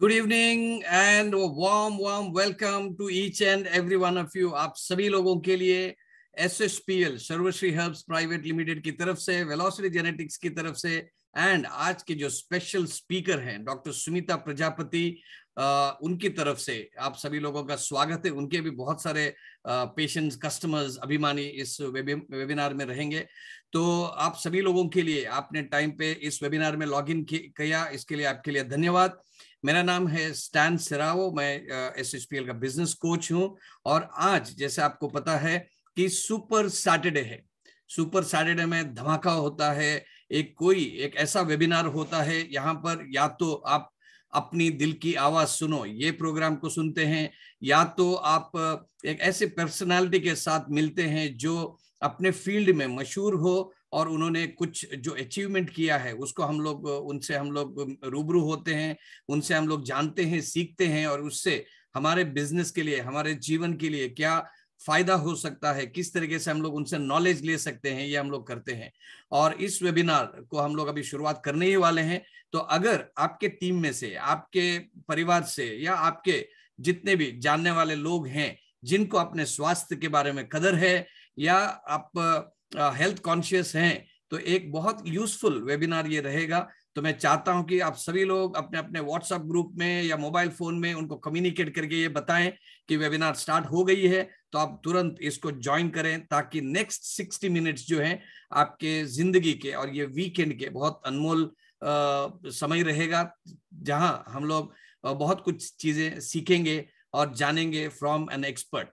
Good evening and warm warm welcome to each and every one of you आप सभी लोगों के लिए S S P L Sarvashree herbs private limited की तरफ से वेलॉसरी जेनेटिक्स की तरफ से एंड आज के जो स्पेशल स्पीकर हैं डॉक्टर सुनीता प्रजापति उनकी तरफ से आप सभी लोगों का स्वागत है उनके भी बहुत सारे पेशेंट्स कस्टमर्स अभिमानी इस वेबिनार में रहेंगे तो आप सभी लोगों के लिए आपने टाइम पे इस वेबिनार में लॉग इन किया इसके लिए आपके लिए धन्यवाद मेरा नाम है स्टैन सिरावो मैं एस एच पी एल का बिजनेस कोच हूँ और आज जैसे आपको पता है कि सुपर सैटरडे है सुपर सैटरडे में धमाका होता है एक कोई एक ऐसा वेबिनार होता है यहाँ पर या तो आप अपनी दिल की आवाज सुनो ये प्रोग्राम को सुनते हैं या तो आप एक ऐसे पर्सनालिटी के साथ मिलते हैं जो अपने फील्ड में मशहूर हो और उन्होंने कुछ जो अचीवमेंट किया है उसको हम लोग उनसे हम लोग रूबरू होते हैं उनसे हम लोग जानते हैं सीखते हैं और उससे हमारे बिजनेस के लिए हमारे जीवन के लिए क्या फायदा हो सकता है किस तरीके से हम लोग उनसे नॉलेज ले सकते हैं ये हम लोग करते हैं और इस वेबिनार को हम लोग अभी शुरुआत करने ही वाले हैं तो अगर आपके टीम में से आपके परिवार से या आपके जितने भी जानने वाले लोग हैं जिनको अपने स्वास्थ्य के बारे में कदर है या आप हेल्थ कॉन्शियस हैं तो एक बहुत यूजफुल वेबिनार ये रहेगा तो मैं चाहता हूं कि आप सभी लोग अपने अपने व्हाट्सएप ग्रुप में या मोबाइल फोन में उनको कम्युनिकेट करके ये बताएं कि वेबिनार स्टार्ट हो गई है तो आप तुरंत इसको ज्वाइन करें ताकि नेक्स्ट सिक्सटी मिनट्स जो है आपके जिंदगी के और ये वीकेंड के बहुत अनमोल समय रहेगा जहां हम लोग बहुत कुछ चीजें सीखेंगे और जानेंगे from an expert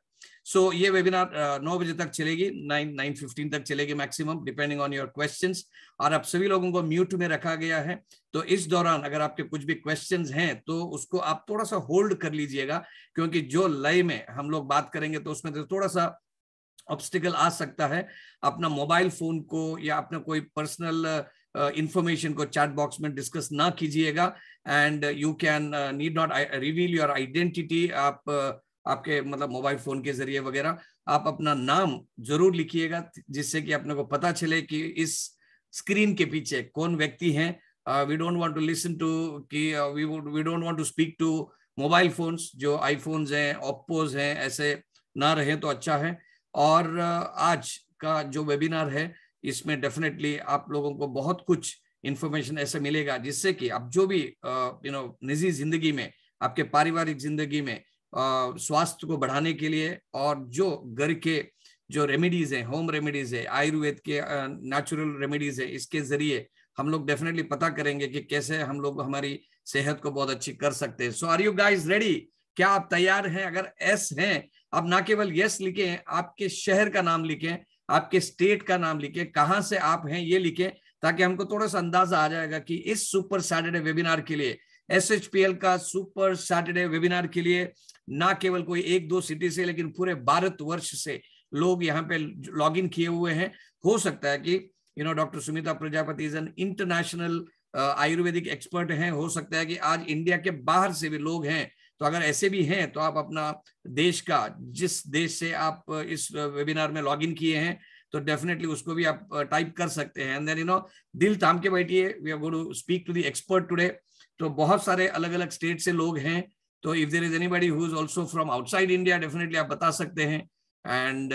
so so, ये वेबिनार uh, नौ बजे तक चलेगी नाइन नाइन फिफ्टीन तक चलेगी maximum depending on your questions और आप सभी लोगों को म्यूट में रखा गया है तो इस दौरान अगर आपके कुछ भी क्वेश्चंस हैं तो उसको आप थोड़ा सा होल्ड कर लीजिएगा क्योंकि जो लय में हम लोग बात करेंगे तो उसमें तो थोड़ा सा ऑब्स्टिकल आ सकता है अपना मोबाइल फोन को या अपना कोई पर्सनल इंफॉर्मेशन uh, को चैट बॉक्स में डिस्कस ना कीजिएगा and you can need not reveal your identity आप uh, आपके मतलब मोबाइल फोन के जरिए वगैरह आप अपना नाम जरूर लिखिएगा जिससे कि अपने को पता चले कि इस स्क्रीन के पीछे कौन व्यक्ति है we don't want to listen to कि we we don't want to speak to mobile phones जो आईफोन्स हैं ओप्पोज हैं ऐसे ना रहे तो अच्छा है और uh, आज का जो वेबिनार है इसमें डेफिनेटली आप लोगों को बहुत कुछ इन्फॉर्मेशन ऐसे मिलेगा जिससे कि आप जो भी यू uh, नो निजी जिंदगी में आपके पारिवारिक जिंदगी में स्वास्थ्य को बढ़ाने के लिए और जो घर के जो रेमेडीज है होम रेमेडीज है आयुर्वेद के नेचुरल रेमेडीज है इसके जरिए हम लोग डेफिनेटली पता करेंगे कि कैसे हम लोग हमारी सेहत को बहुत अच्छी कर सकते हैं so are you guys ready क्या आप तैयार हैं अगर एस हैं आप ना केवल यस लिखें आपके शहर का नाम लिखें आपके स्टेट का नाम लिखें कहाँ से आप हैं ये लिखें ताकि हमको थोड़ा सा अंदाजा आ जाएगा कि इस सुपर सैटरडे वेबिनार के लिए एस का सुपर सैटरडे वेबिनार के लिए ना केवल कोई एक दो सिटी से लेकिन पूरे भारत वर्ष से लोग यहाँ पे लॉग इन किए हुए हैं हो सकता है कि you know doctor Sumita Prajapati is an international Ayurvedic expert हैं हो सकता है कि आज इंडिया के बाहर से भी लोग हैं तो अगर ऐसे भी हैं तो आप अपना देश का जिस देश से आप uh, इस वेबिनार uh, में लॉग इन किए हैं तो डेफिनेटली उसको भी आप टाइप uh, कर सकते हैं एंड देन यू नो दिल थाम के बैठिए we are going to speak to the expert today तो बहुत सारे अलग अलग स्टेट से लोग हैं तो if there is any who is also from outside India definitely आप बता सकते हैं and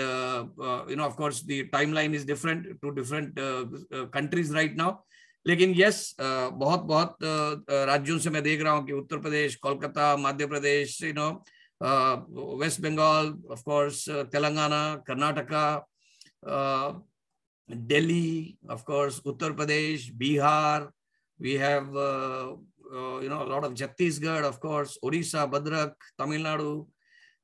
you know of course timeline is different to different countries right now लेकिन यस yes, uh, बहुत बहुत uh, uh, राज्यों से मैं देख रहा हूँ कि Uttar Pradesh Kolkata Madhya Pradesh you know West Bengal of course Telangana Karnataka Delhi of course Uttar Pradesh Bihar we have uh, you know, a lot of Chhattisgarh, of course, Orissa, Badrak, Tamil Nadu,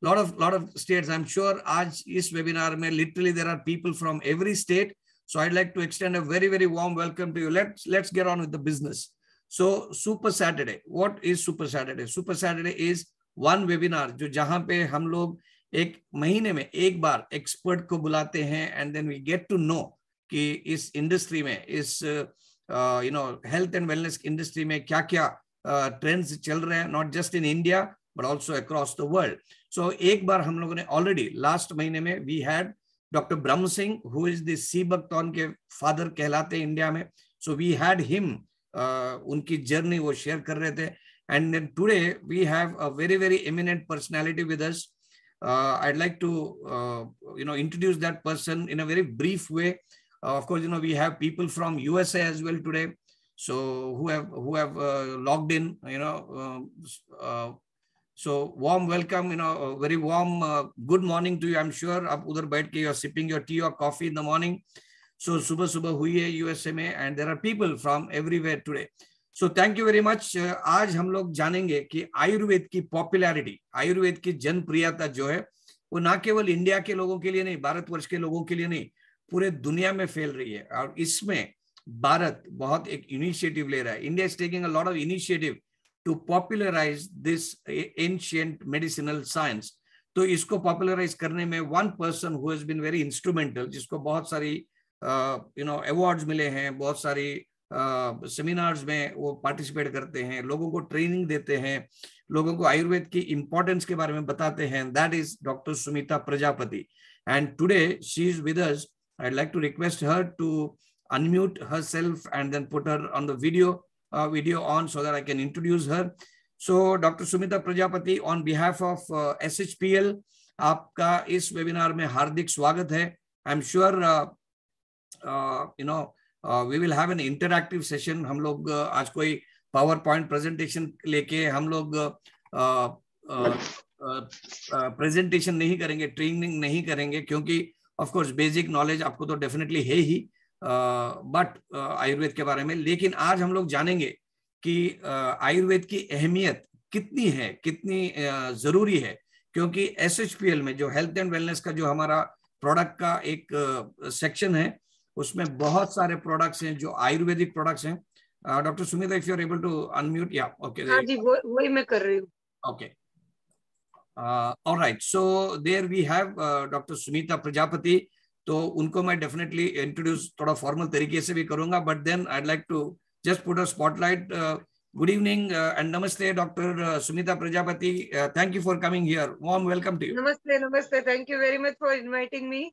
lot of lot of states. I'm sure आज is webinar में literally there are people from every state. So I'd like to extend a very very warm welcome to you. Let's let's get on with the business. So Super Saturday, what is Super Saturday? Super Saturday is one webinar जो जहाँ पे हम लोग एक महीने में एक बार expert को बुलाते हैं and then we get to know कि इस इंडस्ट्री में इस uh, you know health and wellness industry में क्या क्या ट्रेंड्स uh, चल रहे हैं not just in India but also across the world so एक बार हम लोगों ने ऑलरेडी लास्ट महीने में we had doctor Brahm Singh who is the sea buckthorn के फादर कहलाते हैं इंडिया में सो वी हैड हिम उनकी जर्नी वो शेयर कर रहे थे and then today we have a very very eminent personality with us uh, i'd like to uh, you know introduce that person in a very brief way uh, of course, you know, we have people from USA as well today. So who have who have uh, logged in, you know, uh, uh, so warm welcome, you know, very warm uh, good morning to you. I'm sure आप udhar baith ke you're sipping your tea or coffee in the morning. So subah subah hui hai usa mein and there are people from everywhere today. So thank you very much आज हम लोग जानेंगे कि आयुर्वेद की popularity Ayurveda की जनप्रियता जो है वो ना केवल इंडिया के लोगों के लिए नहीं भारतवर्ष के लोगों के लिए नहीं पूरे दुनिया में फैल रही है और इसमें भारत बहुत एक इनिशिएटिव ले रहा है India is taking a lot of initiative to popularise this ancient medicinal science तो इसको पॉपुलराइज करने में one person who has been very instrumental जिसको बहुत सारी यू नो अवार्ड्स मिले हैं बहुत सारी सेमिनार्स uh, में वो पार्टिसिपेट करते हैं लोगों को ट्रेनिंग देते हैं लोगों को आयुर्वेद की इंपॉर्टेंस के बारे में बताते हैं that is doctor Sumita Prajapati and today she is with us I'd like to request her to unmute herself and then put her on the video uh, video on so that I can introduce her. So Dr. Sumita Prajapati, on behalf of uh, SHPL, आपका इस webinar में हार्दिक स्वागत है I am sure you know we will have an interactive session हम लोग uh, आज कोई पावर पॉइंट प्रेजेंटेशन लेके हम लोग प्रेजेंटेशन uh, नहीं करेंगे ट्रेनिंग नहीं करेंगे क्योंकि uh, of course basic knowledge आपको तो डेफिनेटली है ही बट आयुर्वेद के बारे में लेकिन आज हम लोग जानेंगे कि आयुर्वेद की अहमियत कितनी है कितनी जरूरी है क्योंकि एस में जो हेल्थ एंड वेलनेस का जो हमारा प्रोडक्ट का एक सेक्शन है उसमें बहुत सारे प्रोडक्ट्स हैं जो आयुर्वेदिक प्रोडक्ट्स हैं doctor Sumit if you are able to unmute या ओके जी वही मैं कर रही हूँ okay okay. Uh, all right. So there we have uh, Dr. sumita Prajapati. तो उनको मैं डेफिनेटली इंट्रोड्यूस थोड़ा फॉर्मल तरीके से भी करूंगा but then I like to just put a spotlight good evening and namaste doctor Sunita Prajapati thank you for coming here warm welcome to you namaste namaste thank you very much for inviting me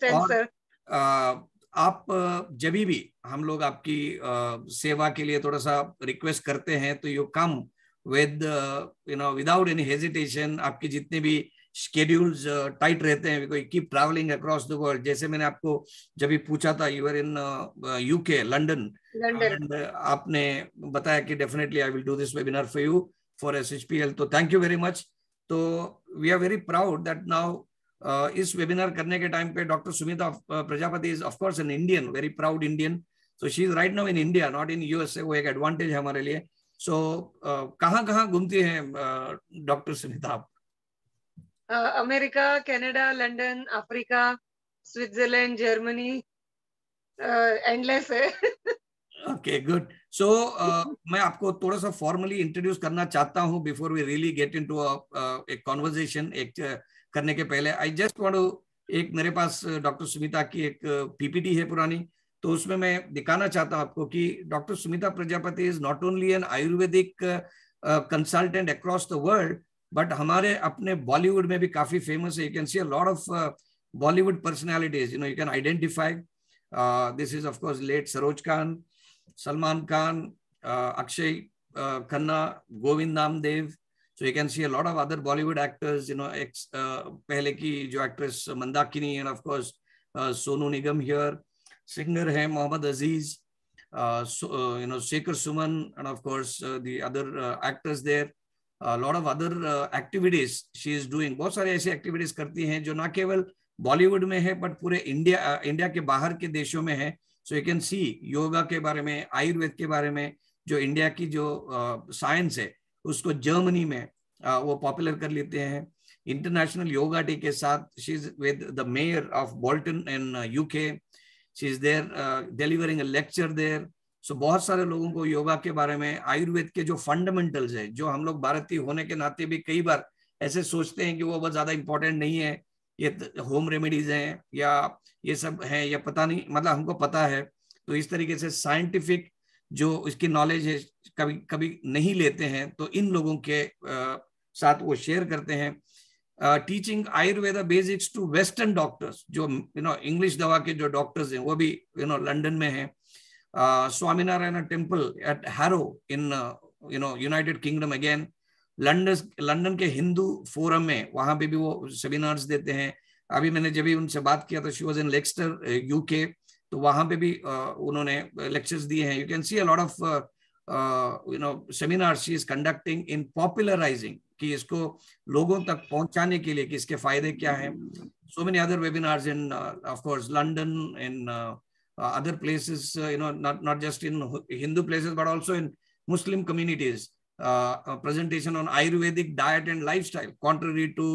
sir आप uh, जब भी हम लोग आपकी uh, सेवा के लिए थोड़ा सा रिक्वेस्ट करते हैं तो you come uh, with you know without any hesitation आपके जितने भी शेड्यूल्स टाइट uh, रहते हैं because keep travelling across the world जैसे मैंने आपको जब भी पूछा था you are in UK London आपने बताया कि definitely I will do this webinar for you for S H P L तो थैंक यू वेरी मच तो we are very proud that now इस वेबिनार करने के टाइम पे doctor Sumita Prajapati is of course an Indian very proud Indian तो she is right now in India not in USA वो एक advantage है हमारे लिए सो uh, कहाँ कहाँ घूमती हैं डॉक्टर uh, सुनीता आप America Canada London Africa Switzerland Germany endless है ओके गुड सो मैं आपको थोड़ा सा फॉर्मली इंट्रोड्यूस करना चाहता हूँ before we really get into एक कॉन्वर्जेशन uh, एक करने के पहले आई जस्ट वांट एक मेरे पास डॉक्टर सुमिता की एक पीपीटी है पुरानी तो उसमें मैं दिखाना चाहता हूं आपको कि doctor Sumita Prajapati is not only an Ayurvedic consultant across the world but हमारे अपने बॉलीवुड में भी काफी फेमस है you can see a lot of Bollywood personalities you know you can identify this is of course late Saroj Khan Salman Khan Akshay Khanna Govind Namdev so you can see a lot of other bollywood actors you know ex uh, pehle ki jo actress mandakini and of course uh, sonu nigam here singer है मोहम्मद अजीज so, uh, you know Shekhar Suman, and of course uh, the other uh, actors there. A lot of other activities she बहुत सारी ऐसी activities करती हैं जो ना केवल बॉलीवुड में है बट पूरे इंडिया इंडिया के बाहर के देशों में है so you can see yoga के बारे में आयुर्वेद के बारे में जो इंडिया की जो साइंस है उसको जर्मनी में आ, वो पॉपुलर कर लेते हैं इंटरनेशनल योगा डे के साथ she is with the mayor of Bolton in UK she is there delivering a lecture there so बहुत सारे लोगों को योगा के बारे में आयुर्वेद के जो फंडामेंटल्स है जो हम लोग भारतीय होने के नाते भी कई बार ऐसे सोचते हैं कि वो बहुत ज्यादा इंपॉर्टेंट नहीं है ये होम रेमेडीज हैं या ये सब है या पता नहीं मतलब हमको पता है तो इस तरीके से साइंटिफिक जो इसकी नॉलेज है कभी कभी नहीं लेते हैं तो इन लोगों के आ, uh, साथ वो शेयर करते हैं teaching Ayurveda basics to western doctors जो यू नो इंग्लिश दवा के जो डॉक्टर्स हैं वो भी यू नो लंडन में है Swaminarayan temple at Harrow in you know United Kingdom again London London के हिंदू फोरम में वहां पे भी वो सेमिनार्स देते हैं अभी मैंने जब भी उनसे बात किया तो she was in Leicester UK तो वहां पे भी uh, उन्होंने लेक्चर्स दिए हैं you can see a lot of you know seminars is conducting in popularising कि इसको लोगों तक पहुंचाने के लिए कि इसके फायदे क्या हैं so many other webinars in of course London in other places you know not not just in Hindu places but also in Muslim communities presentation on Ayurvedic diet and lifestyle contrary to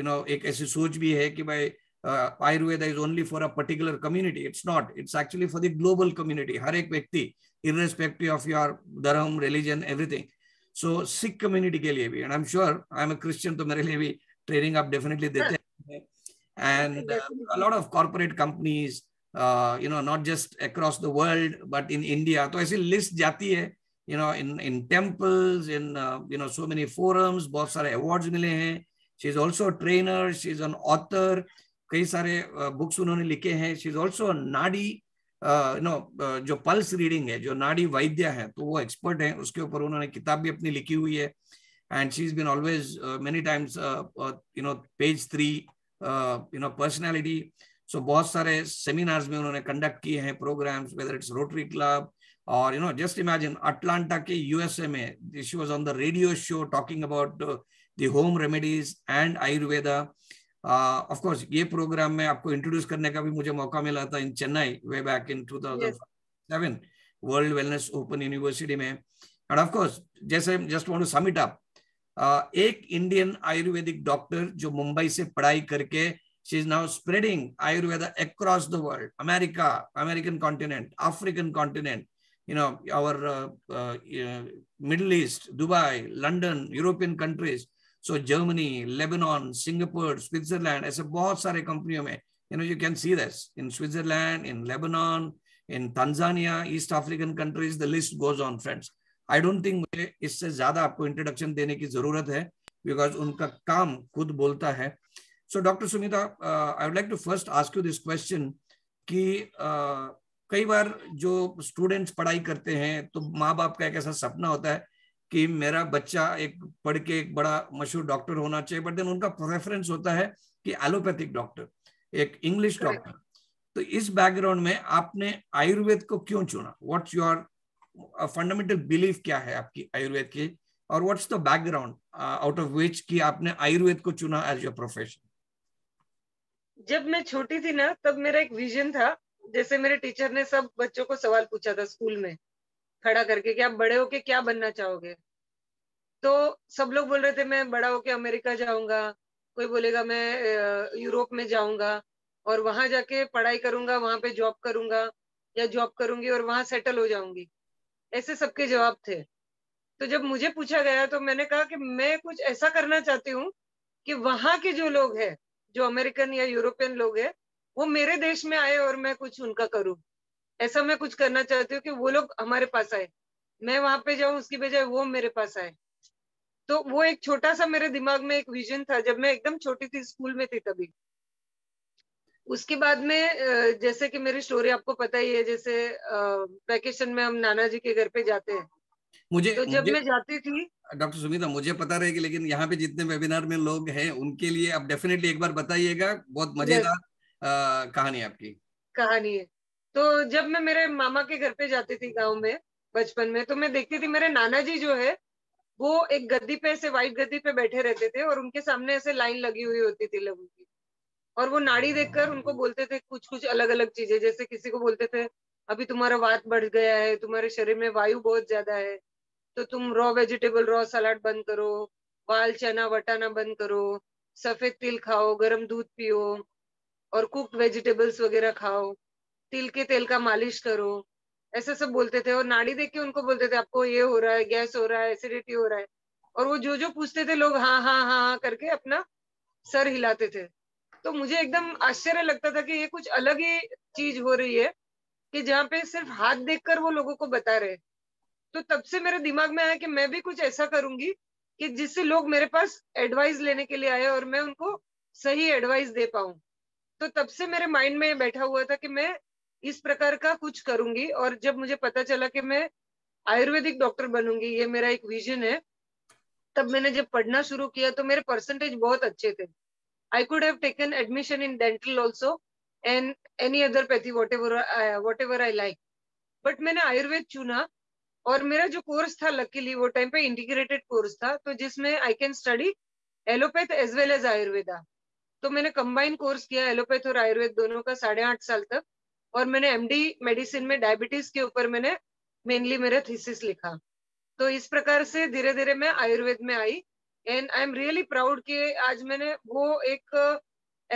you know एक ऐसी सोच भी है कि भाई Ayurveda is only for a particular community it's not it's actually for the global community हर एक व्यक्ति irrespective of your dharma religion everything so Sikh community के लिए भी and I am sure I am a Christian तो मेरे लिए भी ट्रेनिंग आप डेफिनेटली देते हैं and lot of corporate companies you know not just across the world but in India तो ऐसी लिस्ट जाती है you know in in temples in you know so many forums बहुत सारे अवार्ड्स मिले हैं she is also trainer she is an author कई सारे बुक्स uh, उन्होंने लिखे हैं she is also nadi know जो पल्स रीडिंग है जो नाड़ी वैद्य है तो वो एक्सपर्ट है उसके ऊपर उन्होंने किताब भी अपनी लिखी हुई है and she is been always many times you know page three you know personality so बहुत सारे सेमिनार्स में उन्होंने कंडक्ट किए हैं programmes whether it's Rotary Club और you know just imagine Atlanta के यूएसए में she was on the radio show talking about the home remedies and Ayurveda of course ये प्रोग्राम में आपको इंट्रोड्यूस करने का भी मुझे मौका मिला था in Chennai way back in 2007 World Wellness Open University में एंड ऑफ कोर्स जैसे just want to summit it up एक इंडियन आयुर्वेदिक डॉक्टर जो मुंबई से पढ़ाई करके she is now spreading Ayurveda across the world America American continent African continent you know our uh, uh, middle east dubai london european countries so Germany Lebanon Singapore Switzerland ऐसे बहुत सारे कंपनियों में you know you can see this in Switzerland in Lebanon in Tanzania East African countries the list goes on friends I don't think मुझे इससे ज्यादा आपको introduction देने की जरूरत है बिकॉज उनका काम खुद बोलता है so doctor Sumita I would like to first ask you this question कि uh, कई बार जो स्टूडेंट्स पढ़ाई करते हैं तो माँ बाप का एक ऐसा सपना होता है कि मेरा बच्चा एक पढ़ के एक बड़ा मशहूर डॉक्टर होना चाहिए बट देन उनका प्रेफरेंस होता है कि एलोपैथिक डॉक्टर एक इंग्लिश डॉक्टर तो इस बैकग्राउंड में आपने आयुर्वेद को क्यों चुना व्हाट्स योर फंडामेंटल बिलीफ क्या है आपकी आयुर्वेद की और what's the background out of which की आपने आयुर्वेद को चुना एज योर प्रोफेशन जब मैं छोटी थी ना तब मेरा एक विजन था जैसे मेरे टीचर ने सब बच्चों को सवाल पूछा था स्कूल में खड़ा करके कि आप बड़े होके क्या बनना चाहोगे तो सब लोग बोल रहे थे मैं बड़ा होके अमेरिका जाऊंगा कोई बोलेगा मैं यूरोप में जाऊंगा और वहां जाके पढ़ाई करूंगा वहां पे जॉब करूंगा या जॉब करूंगी और वहां सेटल हो जाऊंगी ऐसे सबके जवाब थे तो जब मुझे पूछा गया तो मैंने कहा कि मैं कुछ ऐसा करना चाहती हूँ कि वहां के जो लोग हैं जो अमेरिकन या यूरोपियन लोग हैं वो मेरे देश में आए और मैं कुछ उनका करूँ ऐसा मैं कुछ करना चाहती हूँ कि वो लोग हमारे पास आए मैं वहां पे जाऊं उसकी बजाय वो मेरे पास आए तो वो एक छोटा सा मेरे दिमाग में एक विजन था जब मैं एकदम छोटी थी स्कूल में थी तभी उसके बाद में जैसे कि मेरी स्टोरी आपको पता ही है जैसे वैकेशन में हम नाना जी के घर पे जाते हैं मुझे तो जब मुझे, मैं जाती थी डॉक्टर सुमिता मुझे पता रहेगी लेकिन यहाँ पे जितने वेबिनार में लोग हैं उनके लिए आप डेफिनेटली एक बार बताइएगा बहुत मजेदार कहानी आपकी कहानी है तो जब मैं मेरे मामा के घर पे जाती थी गाँव में बचपन में तो मैं देखती थी मेरे नाना जी जो है वो एक गद्दी पे ऐसे व्हाइट गद्दी पे बैठे रहते थे और उनके सामने ऐसे लाइन लगी हुई होती थी लोगों की और वो नाड़ी देखकर उनको बोलते थे कुछ कुछ अलग अलग चीजें जैसे किसी को बोलते थे अभी तुम्हारा वात बढ़ गया है तुम्हारे शरीर में वायु बहुत ज्यादा है तो तुम रॉ वेजिटेबल रॉ सलाड बंद करो बाल चना वटाना बंद करो सफेद तिल खाओ गर्म दूध पियो और कुक्ड वेजिटेबल्स वगैरह खाओ तिल के तेल का मालिश करो ऐसा सब बोलते थे और नाड़ी देख के उनको बोलते थे आपको ये हो रहा है गैस हो रहा है एसिडिटी हो रहा है और वो जो जो पूछते थे लोग हाँ हाँ हाँ हाँ करके अपना सर हिलाते थे तो मुझे एकदम आश्चर्य लगता था कि ये कुछ अलग ही चीज हो रही है कि जहाँ पे सिर्फ हाथ देखकर वो लोगों को बता रहे तो तब से मेरे दिमाग में आया कि मैं भी कुछ ऐसा करूंगी कि जिससे लोग मेरे पास एडवाइस लेने के लिए आए और मैं उनको सही एडवाइस दे पाऊं तो तब से मेरे माइंड में बैठा हुआ था कि मैं इस प्रकार का कुछ करूंगी और जब मुझे पता चला कि मैं आयुर्वेदिक डॉक्टर बनूंगी ये मेरा एक विजन है तब मैंने जब पढ़ना शुरू किया तो मेरे परसेंटेज बहुत अच्छे थे I could have taken admission in dental also and any other pathy whatever whatever I like but मैंने आयुर्वेद चुना और मेरा जो कोर्स था लकीली वो टाइम पे इंटीग्रेटेड कोर्स था तो जिसमें I can study allopath as well as Ayurveda तो मैंने कंबाइन कोर्स किया एलोपैथ और आयुर्वेद दोनों का साढ़े आठ साल तक और मैंने एमडी मेडिसिन में डायबिटीज के ऊपर मैंने मेनली मेरा थीसिस लिखा तो इस प्रकार से धीरे धीरे मैं आयुर्वेद में I and I am really proud कि आज मैंने वो एक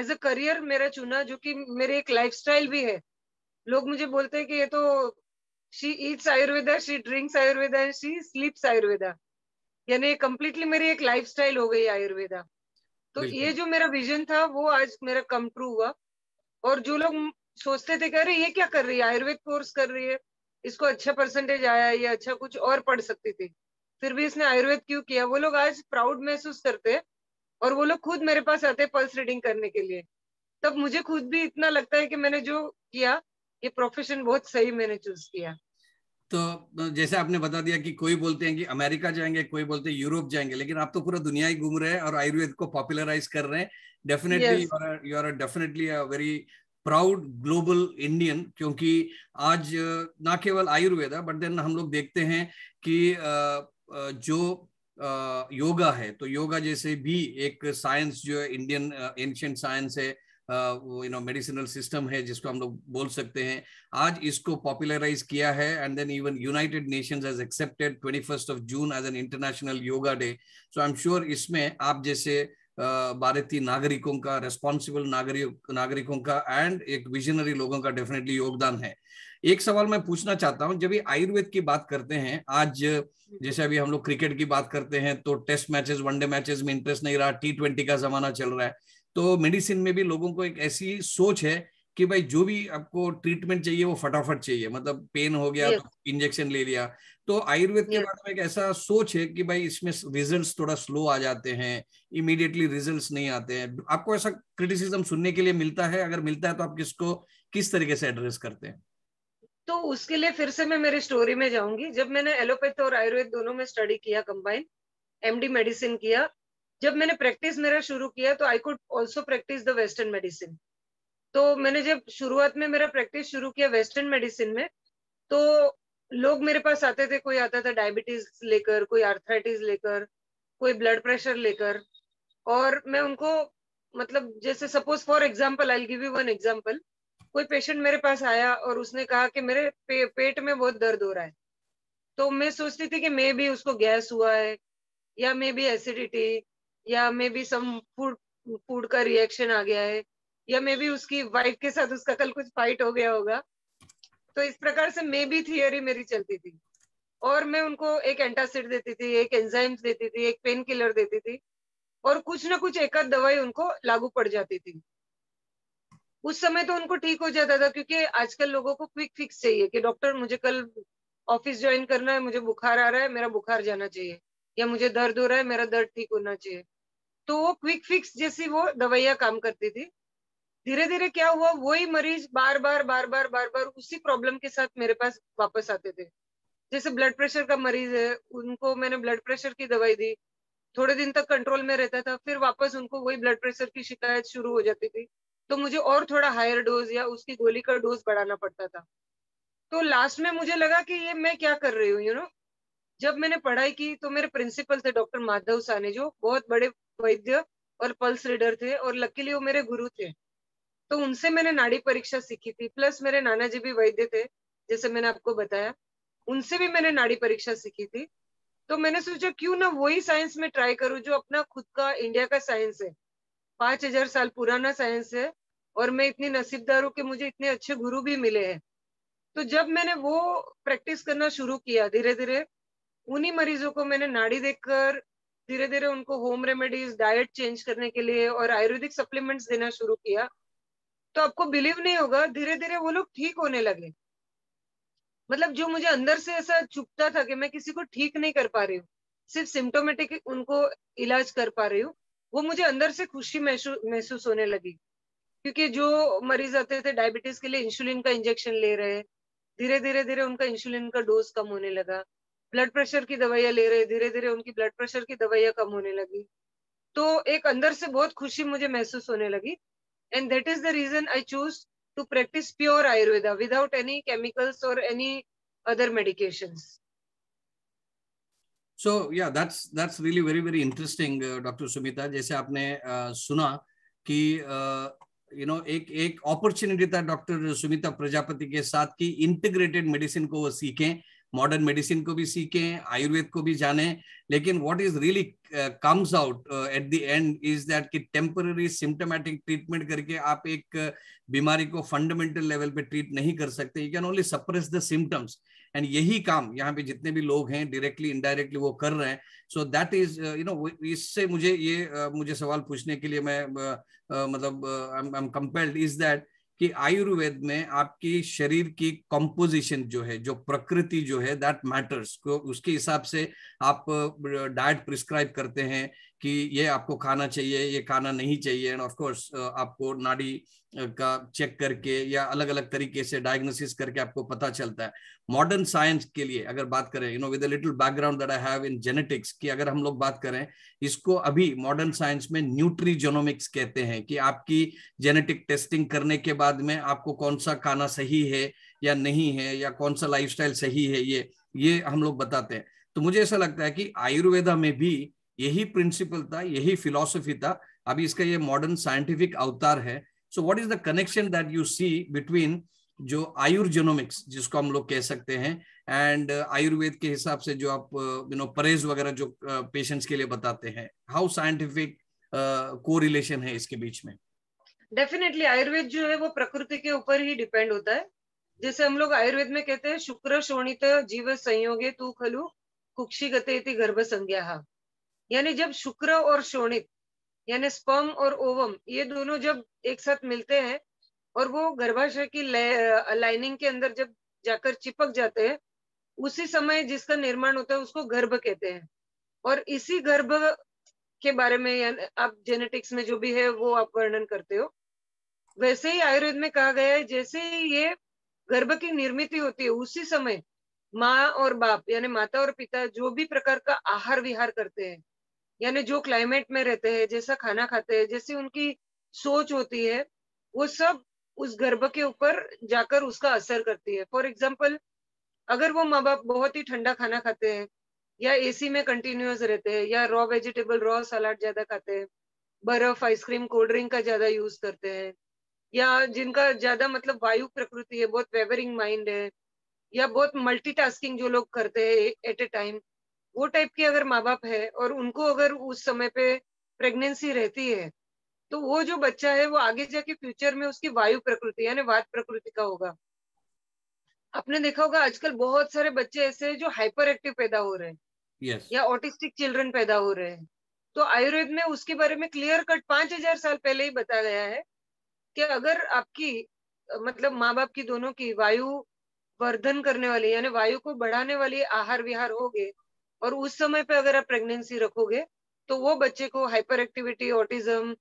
एज अ करियर मेरा चुना जो कि मेरे एक लाइफ भी है लोग मुझे बोलते हैं कि ये तो she eats Ayurveda she drinks Ayurveda she sleeps Ayurveda यानी कम्प्लीटली मेरी एक लाइफ हो गई आयुर्वेदा तो ये जो मेरा विजन था वो आज मेरा कम ट्रू हुआ और जो लोग सोचते थे कह रहे ये क्या कर रही है आयुर्वेद कोर्स कर रही है इसको अच्छा परसेंटेज आया या अच्छा कुछ और पढ़ सकती थी फिर भी इसने आयुर्वेद क्यों किया वो लोग आज प्राउड महसूस करते और वो लोग खुद मेरे पास आते पल्स रीडिंग करने के लिए तब मुझे खुद भी इतना लगता है कि मैंने जो किया ये प्रोफेशन बहुत सही मैंने चूज किया तो, तो जैसे आपने बता दिया कि कोई बोलते हैं कि अमेरिका जाएंगे कोई बोलते हैं यूरोप जाएंगे लेकिन आप तो पूरा दुनिया ही घूम रहे हैं और आयुर्वेद को पॉपुलराइज कर रहे हैं definitely you are definitely a very proud global Indian क्योंकि आज ना केवल आयुर्वेदा बट देन हम लोग देखते हैं कि जो योगा है तो योगा जैसे भी एक साइंस जो है इंडियन एंशियंट साइंस है यू नो मेडिसिनल सिस्टम है जिसको हम लोग बोल सकते हैं आज इसको पॉपुलराइज किया है and then even United Nations has accepted twenty first of June as an International Yoga Day so I am sure इसमें आप जैसे uh, भारतीय नागरिकों का रेस्पॉन्सिबल नागरिक नागरिकों का एंड एक विजनरी लोगों का डेफिनेटली योगदान है एक सवाल मैं पूछना चाहता हूं जब आयुर्वेद की बात करते हैं आज जैसे अभी हम लोग क्रिकेट की बात करते हैं तो टेस्ट मैचेस वनडे मैचेस में इंटरेस्ट नहीं रहा टी ट्वेंटी का जमाना चल रहा है तो मेडिसिन में भी लोगों को एक ऐसी सोच है कि भाई जो भी आपको ट्रीटमेंट चाहिए वो फटाफट चाहिए मतलब पेन हो गया तो इंजेक्शन ले लिया तो आयुर्वेद के बारे में एक ऐसा सोच है कि भाई इसमें रिजल्ट्स थोड़ा स्लो आ जाते हैं इमीडिएटली रिजल्ट्स नहीं आते हैं आपको ऐसा क्रिटिसिज्म सुनने के लिए मिलता है अगर मिलता है तो आप किसको किस तरीके से एड्रेस करते हैं तो उसके लिए फिर से मैं मेरे स्टोरी में जाऊंगी जब मैंने एलोपैथ और आयुर्वेद दोनों में स्टडी किया कंबाइन एमडी मेडिसिन किया जब मैंने प्रैक्टिस मेरा शुरू किया तो I could also practise the western medicine तो मैंने जब शुरुआत में मेरा प्रैक्टिस शुरू किया वेस्टर्न मेडिसिन में तो लोग मेरे पास आते थे कोई आता था डायबिटीज लेकर कोई आर्थराइटिस लेकर कोई ब्लड प्रेशर लेकर और मैं उनको मतलब जैसे suppose for example I give you one example कोई पेशेंट मेरे पास आया और उसने कहा कि मेरे पे, पेट में बहुत दर्द हो रहा है तो मैं सोचती थी कि मे भी उसको गैस हुआ है या मे बी एसिडिटी या maybe some food food का रिएक्शन आ गया है या मे बी उसकी वाइफ के साथ उसका कल कुछ फाइट हो गया होगा तो इस प्रकार से मे बी थियरी मेरी चलती थी और मैं उनको एक एंटासिड देती थी एक एंजाइम्स देती थी एक पेन किलर देती थी और कुछ ना कुछ एक दवाई उनको लागू पड़ जाती थी उस समय तो उनको ठीक हो जाता था क्योंकि आजकल लोगों को क्विक फिक्स चाहिए कि डॉक्टर मुझे कल ऑफिस ज्वाइन करना है मुझे बुखार आ रहा है मेरा बुखार जाना चाहिए या मुझे दर्द हो रहा है मेरा दर्द ठीक होना चाहिए तो वो क्विक फिक्स जैसी वो दवाइयां काम करती थी धीरे धीरे क्या हुआ वही मरीज बार बार बार बार बार बार उसी प्रॉब्लम के साथ मेरे पास वापस आते थे जैसे ब्लड प्रेशर का मरीज है उनको मैंने ब्लड प्रेशर की दवाई दी थोड़े दिन तक कंट्रोल में रहता था फिर वापस उनको वही ब्लड प्रेशर की शिकायत शुरू हो जाती थी तो मुझे और थोड़ा हायर डोज या उसकी गोली का डोज बढ़ाना पड़ता था तो लास्ट में मुझे लगा कि ये मैं क्या कर रही हूँ यू नो जब मैंने पढ़ाई की तो मेरे प्रिंसिपल थे डॉक्टर माधव साने जो बहुत बड़े वैद्य और पल्स रीडर थे और लकीली वो मेरे गुरु थे तो उनसे मैंने नाड़ी परीक्षा सीखी थी प्लस मेरे नाना जी भी वैद्य थे जैसे मैंने आपको बताया उनसे भी मैंने नाड़ी परीक्षा सीखी थी तो मैंने सोचा क्यों ना वही साइंस में ट्राई करूं जो अपना खुद का इंडिया का साइंस है पांच हजार साल पुराना साइंस है और मैं इतनी नसीबदार हूँ कि मुझे इतने अच्छे गुरु भी मिले हैं तो जब मैंने वो प्रैक्टिस करना शुरू किया धीरे धीरे उन्हीं मरीजों को मैंने नाड़ी देखकर धीरे धीरे उनको होम रेमेडीज डाइट चेंज करने के लिए और आयुर्वेदिक सप्लीमेंट्स देना शुरू किया तो आपको बिलीव नहीं होगा धीरे धीरे वो लोग ठीक होने लगे मतलब जो मुझे अंदर से ऐसा चुपता था कि मैं किसी को ठीक नहीं कर पा रही हूँ सिर्फ सिम्टोमेटिक उनको इलाज कर पा रही हूँ वो मुझे अंदर से खुशी महसूस होने लगी क्योंकि जो मरीज आते थे डायबिटीज के लिए इंसुलिन का इंजेक्शन ले रहे धीरे धीरे धीरे उनका इंसुलिन का डोज कम होने लगा ब्लड प्रेशर की दवाइयाँ ले रहे धीरे धीरे उनकी ब्लड प्रेशर की दवाइयाँ कम होने लगी तो एक अंदर से बहुत खुशी मुझे महसूस होने लगी and that is the reason I choose to practice pure Ayurveda without any chemicals or any other medications. So yeah, that's that's really very very interesting, uh, Dr. Sumita. jaise aapne uh, suna ki uh, you know एक एक opportunity था doctor Sumita Prajapati के साथ कि integrated medicine को वो सीखें modern medicine को भी सीखें आयुर्वेद को भी जाने लेकिन what is really comes out at the end is that कि टेम्पररी सिम्टोमेटिक ट्रीटमेंट करके आप एक uh, बीमारी को फंडामेंटल लेवल पे ट्रीट नहीं कर सकते you can only suppress the symptoms and यही काम यहाँ पे जितने भी लोग हैं डायरेक्टली इनडायरेक्टली वो कर रहे हैं so that is you know इससे मुझे ये uh, मुझे सवाल पूछने के लिए मैं uh, uh, मतलब I am compelled is that कि आयुर्वेद में आपकी शरीर की कंपोजिशन जो है जो प्रकृति जो है दैट मैटर्स को उसके हिसाब से आप डाइट uh, प्रिस्क्राइब करते हैं कि ये आपको खाना चाहिए ये खाना नहीं चाहिए एंड ऑफ कोर्स आपको नाड़ी का चेक करके या अलग अलग तरीके से डायग्नोसिस करके आपको पता चलता है मॉडर्न साइंस के लिए अगर बात करें you know with little background that I have in genetics की अगर हम लोग बात करें इसको अभी मॉडर्न साइंस में न्यूट्री जोनोमिक्स कहते हैं कि आपकी जेनेटिक टेस्टिंग करने के बाद में आपको कौन सा खाना सही है या नहीं है या कौन सा लाइफ सही है ये ये हम लोग बताते हैं तो मुझे ऐसा लगता है कि आयुर्वेदा में भी यही प्रिंसिपल था यही फिलोसफी था अभी इसका ये मॉडर्न साइंटिफिक अवतार है so what is the connection that you see between जो आयुर्जेनोमिक्स जिसको हम लोग कह सकते हैं एंड uh, आयुर्वेद के हिसाब से जो आप यू uh, नो परहेज वगैरह जो पेशेंट्स uh, के लिए बताते हैं हाउ साइंटिफिक को रिलेशन है इसके बीच में डेफिनेटली आयुर्वेद जो है वो प्रकृति के ऊपर ही डिपेंड होता है जैसे हम लोग आयुर्वेद में कहते हैं शुक्र शोणित जीव संयोगे तू खलु कुक्षी गते गर्भ संज्ञा यानी जब शुक्र और शोणित यानी स्पर्म और ओवम ये दोनों जब एक साथ मिलते हैं और वो गर्भाशय की लाइनिंग के अंदर जब जाकर चिपक जाते हैं उसी समय जिसका निर्माण होता है उसको गर्भ कहते हैं और इसी गर्भ के बारे में आप जेनेटिक्स में जो भी है वो आप वर्णन करते हो वैसे ही आयुर्वेद में कहा गया है जैसे ही ये गर्भ की निर्मित होती है उसी समय माँ और बाप यानी माता और पिता जो भी प्रकार का आहार विहार करते हैं यानी जो क्लाइमेट में रहते हैं जैसा खाना खाते हैं जैसी उनकी सोच होती है वो सब उस गर्भ के ऊपर जाकर उसका असर करती है फॉर एग्जाम्पल अगर वो माँ बाप बहुत ही ठंडा खाना खाते हैं या एसी में कंटिन्यूस रहते हैं या रॉ वेजिटेबल रॉ सलाड ज्यादा खाते हैं बर्फ आइसक्रीम कोल्ड ड्रिंक का ज्यादा यूज करते हैं या जिनका ज्यादा मतलब वायु प्रकृति है बहुत वेवरिंग माइंड है या बहुत मल्टीटास्किंग जो लोग करते हैं एट ए टाइम वो टाइप के अगर माँ बाप है और उनको अगर उस समय पे प्रेगनेंसी रहती है तो वो जो बच्चा है वो आगे जाके फ्यूचर में उसकी वायु प्रकृति यानी वात प्रकृति का होगा आपने देखा होगा आजकल बहुत सारे बच्चे ऐसे हैं जो हाइपर एक्टिव पैदा हो रहे हैं yes. या ऑटिस्टिक चिल्ड्रन पैदा हो रहे हैं तो आयुर्वेद में उसके बारे में क्लियर कट पांच हजार साल पहले ही बताया गया है कि अगर आपकी मतलब माँ बाप की दोनों की वायु वर्धन करने वाली यानी वायु को बढ़ाने वाली आहार विहार हो गए और उस समय पे अगर आप प्रेगनेंसी रखोगे तो वो बच्चे को हाइपर एक्टिविटी ऑटिज्म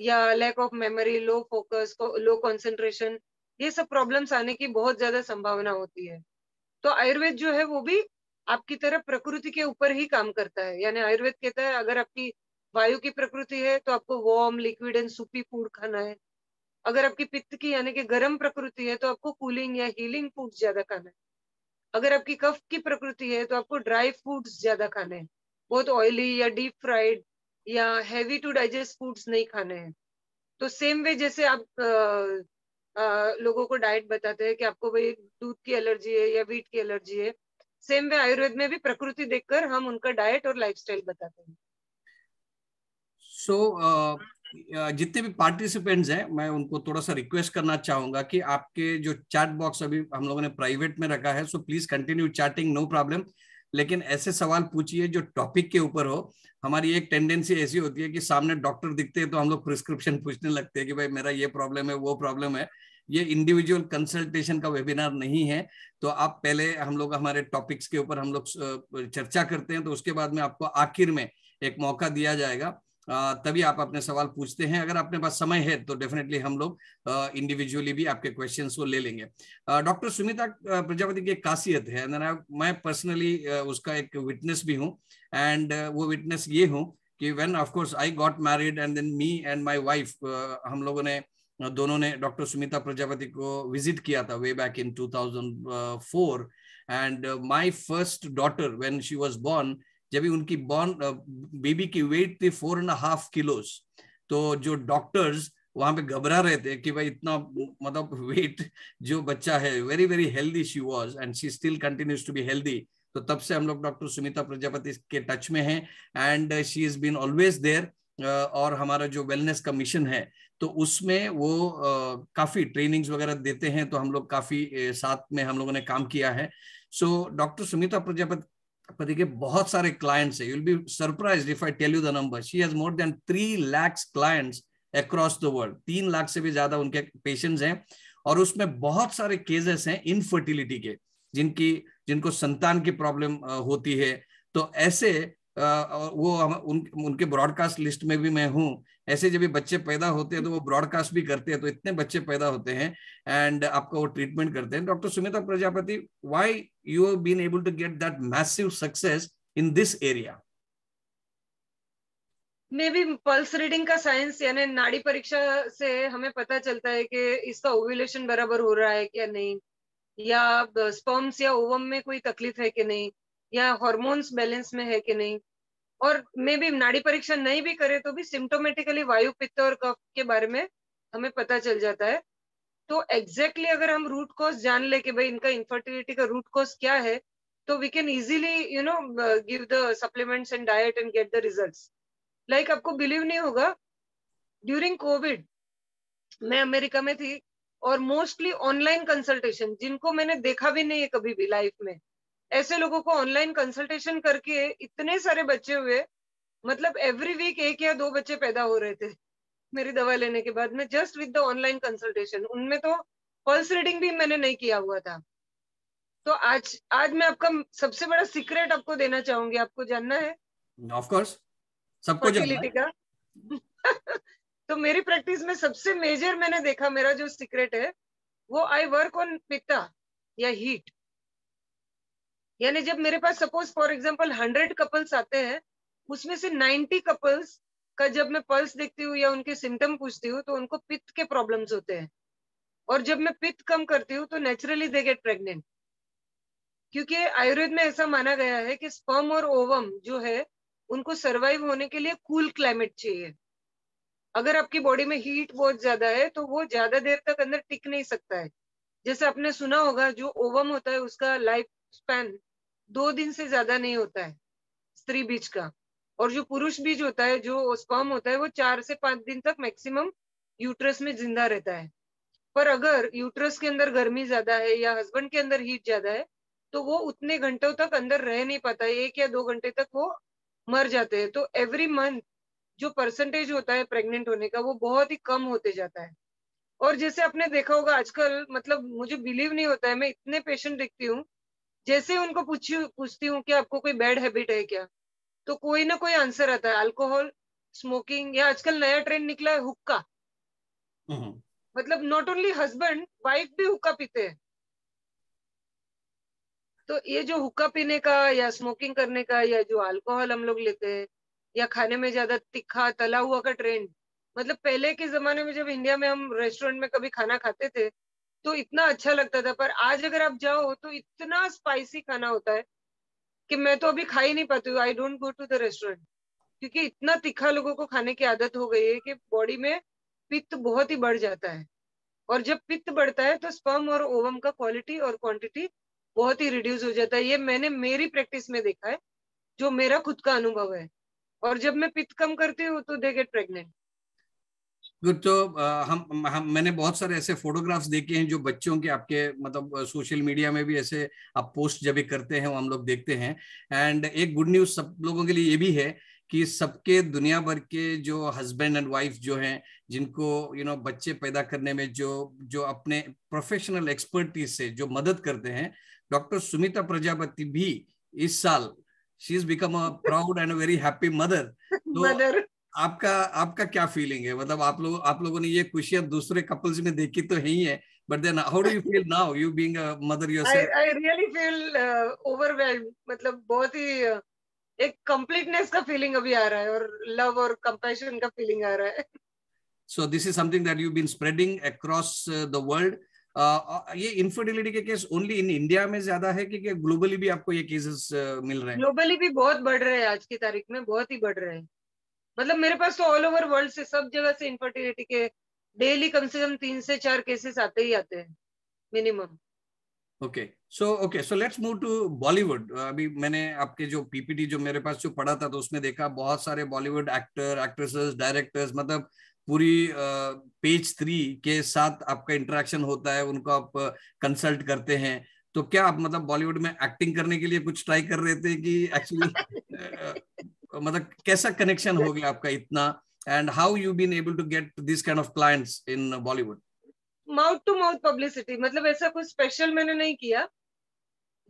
या lack of memory low focus low concentration ये सब प्रॉब्लम्स आने की बहुत ज्यादा संभावना होती है तो आयुर्वेद जो है वो भी आपकी तरह प्रकृति के ऊपर ही काम करता है यानी आयुर्वेद कहता है अगर आपकी वायु की प्रकृति है तो आपको warm liquid and soupy food खाना है अगर आपकी पित्त की यानी कि गर्म प्रकृति है तो आपको कूलिंग या हीलिंग फूड ज्यादा खाना है अगर आपकी कफ की प्रकृति है तो आपको ड्राई फ्रूट्स ज्यादा खाने हैं बहुत तो ऑयली या डीप फ्राइड या हैवी टू डाइजेस्ट फूड्स नहीं खाने हैं तो सेम वे जैसे आप आ, आ, लोगों को डाइट बताते हैं कि आपको भाई दूध की एलर्जी है या वीट की एलर्जी है सेम वे आयुर्वेद में भी प्रकृति देखकर हम उनका डाइट और लाइफस्टाइल बताते हैं सो so, uh, जितने भी पार्टिसिपेंट्स हैं मैं उनको थोड़ा सा रिक्वेस्ट करना चाहूंगा कि आपके जो चैट बॉक्स अभी हम लोगों ने प्राइवेट में रखा है so please continue chatting no problem लेकिन ऐसे सवाल पूछिए जो टॉपिक के ऊपर हो हमारी एक टेंडेंसी ऐसी होती है कि सामने डॉक्टर दिखते हैं तो हम लोग प्रिस्क्रिप्शन पूछने लगते हैं कि भाई मेरा ये प्रॉब्लम है वो प्रॉब्लम है ये इंडिविजुअल कंसल्टेशन का वेबिनार नहीं है तो आप पहले हम लोग हमारे टॉपिक्स के ऊपर हम लोग चर्चा करते हैं तो उसके बाद में आपको आखिर में एक मौका दिया जाएगा तभी आप अपने सवाल पूछते हैं अगर अपने पास समय है तो डेफिनेटली हम लोग इंडिविजुअली भी आपके क्वेश्चंस को ले लेंगे डॉक्टर सुमिता प्रजापति की एक खासियत है मैं पर्सनली उसका एक विटनेस भी हूँ एंड वो विटनेस ये हूँ कि when of course I got married and then me and my wife हम लोगों ने दोनों ने डॉक्टर सुमिता प्रजापति को विजिट किया था way back in two and my first daughter when she was born जब उनकी बॉर्न बेबी की वेट थी फोर एंड हाफ किलोस तो जो डॉक्टर्स वहां पे घबरा रहे थे कि भाई इतना मतलब वेट जो बच्चा है very very healthy she was and she still continues to be healthy तो तब से हम लोग डॉक्टर सुमिता प्रजापति के टच में हैं and she is been always there और हमारा जो वेलनेस का मिशन है तो उसमें वो uh, काफी ट्रेनिंग्स वगैरह देते हैं तो हम लोग काफी साथ में हम लोगों ने काम किया है सो डॉक्टर सुमिता प्रजापति पर देखिए बहुत सारे क्लाइंट्स है you'll be surprise if I tell you the number she has more than three lakhs clients across the world तीन लाख से भी ज्यादा उनके पेशेंट्स हैं और उसमें बहुत सारे केसेस हैं इनफर्टिलिटी के जिनकी जिनको संतान की प्रॉब्लम होती है तो ऐसे वो उन उनके ब्रॉडकास्ट लिस्ट में भी मैं हूँ ऐसे जब ये बच्चे पैदा होते हैं तो वो ब्रॉडकास्ट भी करते हैं तो इतने बच्चे पैदा होते हैं एंड आपका वो ट्रीटमेंट करते हैं doctor Sumita Prajapati why you have been able to get that massive success in this area maybe pulse reading का साइंस यानी नाड़ी परीक्षा से हमें पता चलता है कि इसका ओव्यूलेशन बराबर हो रहा है क्या नहीं या स्पर्म्स या ओवम में कोई तकलीफ है कि नहीं या हॉर्मोन्स बैलेंस में है कि नहीं और मे भी नाड़ी परीक्षण नहीं भी करे तो भी सिम्टोमेटिकली वायु पित्त और कफ के बारे में हमें पता चल जाता है तो एग्जैक्टली exactly अगर हम रूट कॉज जान ले कि भाई इनका इन्फर्टिलिटी का रूट कॉज क्या है तो we can easily you know give the supplements and diet and get the results like आपको बिलीव नहीं होगा ड्यूरिंग कोविड मैं अमेरिका में थी और मोस्टली ऑनलाइन कंसल्टेशन जिनको मैंने देखा भी नहीं है कभी भी लाइफ में ऐसे लोगों को ऑनलाइन कंसल्टेशन करके इतने सारे बच्चे हुए मतलब एवरी वीक एक या दो बच्चे पैदा हो रहे थे मेरी दवा लेने के बाद में just with the online consultation उनमें तो पल्स रीडिंग भी मैंने नहीं किया हुआ था तो आज आज मैं आपका सबसे बड़ा सीक्रेट आपको देना चाहूंगी आपको जानना है ऑफ कोर्स सबको का तो मेरी प्रैक्टिस में सबसे मेजर मैंने देखा मेरा जो सीक्रेट है वो आई वर्क ऑन पिता या हीट यानी जब मेरे पास suppose for example hundred couples आते हैं उसमें से नाइन्टी कपल्स का जब मैं पल्स देखती हूँ या उनके सिम्टम पूछती हूँ तो उनको पित्त के प्रॉब्लम्स होते हैं और जब मैं पित्त कम करती हूँ तो नेचुरली दे गेट प्रेग्नेंट क्योंकि आयुर्वेद में ऐसा माना गया है कि स्पर्म और ओवम जो है उनको सरवाइव होने के लिए कूल क्लाइमेट चाहिए अगर आपकी बॉडी में हीट बहुत ज्यादा है तो वो ज्यादा देर तक अंदर टिक नहीं सकता है जैसे आपने सुना होगा जो ओवम होता है उसका लाइफ स्पैन दो दिन से ज्यादा नहीं होता है स्त्री बीज का और जो पुरुष बीज होता है जो स्पर्म होता है वो चार से पांच दिन तक मैक्सिमम यूट्रस में जिंदा रहता है पर अगर यूट्रस के अंदर गर्मी ज्यादा है या हस्बैंड के अंदर हीट ज्यादा है तो वो उतने घंटों तक अंदर रह नहीं पाता है एक या दो घंटे तक वो मर जाते हैं तो एवरी मंथ जो परसेंटेज होता है प्रेग्नेंट होने का वो बहुत ही कम होते जाता है और जैसे आपने देखा होगा आजकल मतलब मुझे बिलीव नहीं होता है मैं इतने पेशेंट देखती हूँ जैसे उनको पूछती हूँ कि आपको कोई बैड हैबिट है क्या तो कोई ना कोई आंसर आता है अल्कोहल स्मोकिंग या आजकल नया ट्रेंड निकला है हुक्का हम्म। मतलब नॉट ओनली हस्बैंड वाइफ भी हुक्का पीते हैं तो ये जो हुक्का पीने का या स्मोकिंग करने का या जो अल्कोहल हम लोग लेते हैं या खाने में ज्यादा तिखा तला हुआ का ट्रेंड मतलब पहले के जमाने में जब इंडिया में हम रेस्टोरेंट में कभी खाना खाते थे तो इतना अच्छा लगता था पर आज अगर आप जाओ तो इतना स्पाइसी खाना होता है कि मैं तो अभी खा ही नहीं पाती हूँ I don't go to the restaurant क्योंकि इतना तीखा लोगों को खाने की आदत हो गई है कि बॉडी में पित्त बहुत ही बढ़ जाता है और जब पित्त बढ़ता है तो स्पर्म और ओवम का क्वालिटी और क्वांटिटी बहुत ही रिड्यूस हो जाता है ये मैंने मेरी प्रैक्टिस में देखा है जो मेरा खुद का अनुभव है और जब मैं पित्त कम करती हूँ तो दे गेट प्रेग्नेंट तो हम, हम मैंने बहुत सारे ऐसे फोटोग्राफ्स देखे हैं जो बच्चों के आपके मतलब सोशल मीडिया में भी ऐसे आप पोस्ट जब भी करते हैं वो हम लोग देखते हैं एंड एक गुड न्यूज सब लोगों के लिए ये भी है कि सबके दुनिया भर के जो हस्बैंड एंड वाइफ जो हैं जिनको यू you नो know, बच्चे पैदा करने में जो जो अपने प्रोफेशनल एक्सपर्टीज से जो मदद करते हैं डॉक्टर सुमिता प्रजापति भी इस साल she is become a proud and very happy mother mother आपका आपका क्या फीलिंग है मतलब आप लोग आप लोगों ने ये खुशियां दूसरे कपल्स में देखी तो है ही है but then how do you feel now you being a mother yourself I really feel overwhelm मतलब बहुत ही uh, एक कंप्लीटनेस का फीलिंग अभी आ रहा है और लव और कंपैशन का फीलिंग आ रहा है so this is something that you been spreading across the world ये इनफर्टिलिटी के केस ओनली इन इंडिया में ज्यादा है कि ग्लोबली भी आपको ये केसेस uh, मिल रहे हैं ग्लोबली भी बहुत बढ़ रहे हैं आज की तारीख में बहुत ही बढ़ रहे हैं मतलब मेरे पास तो ऑल ओवर वर्ल्ड से सब जगह से इनफर्टिलिटी के डेली कम से कम तीन से चार केसेस आते ही आते हैं minimum okay so okay so let's move to Bollywood अभी मैंने आपके जो पीपीटी जो मेरे पास जो पढ़ा था तो उसमें देखा बहुत सारे बॉलीवुड एक्टर एक्ट्रेसेस डायरेक्टर्स मतलब पूरी पेज uh, थ्री के साथ आपका इंटरेक्शन होता है उनको आप कंसल्ट uh, करते हैं तो क्या आप मतलब बॉलीवुड में एक्टिंग करने के लिए कुछ ट्राई कर रहे थे कि एक्चुअली मतलब कैसा कनेक्शन हो गया आपका इतना and how you been able to get this kind of clients in Bollywood mouth to mouth publicity मतलब ऐसा कुछ स्पेशल मैंने नहीं किया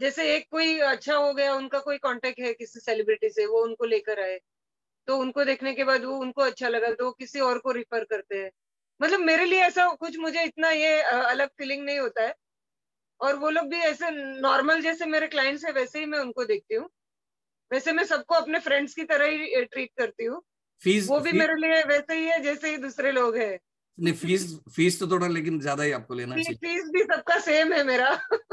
जैसे एक कोई अच्छा हो गया उनका कोई कांटेक्ट है किसी सेलिब्रिटी से वो उनको लेकर आए तो उनको देखने के बाद वो उनको अच्छा लगा तो किसी और को रिफर करते हैं मतलब मेरे लिए ऐसा कुछ मुझे इतना ये अलग फीलिंग नहीं होता है और वो लोग भी ऐसे नॉर्मल जैसे मेरे क्लाइंट्स है वैसे ही मैं उनको देखती हूँ वैसे मैं सबको अपने फ्रेंड्स की तरह ही ट्रीट करती हूँ फीस वो भी फीस, मेरे लिए वैसे ही है जैसे ही दूसरे लोग है नहीं फीस फीस तो थोड़ा लेकिन ज्यादा ही आपको लेना चाहिए फीस भी सबका सेम है मेरा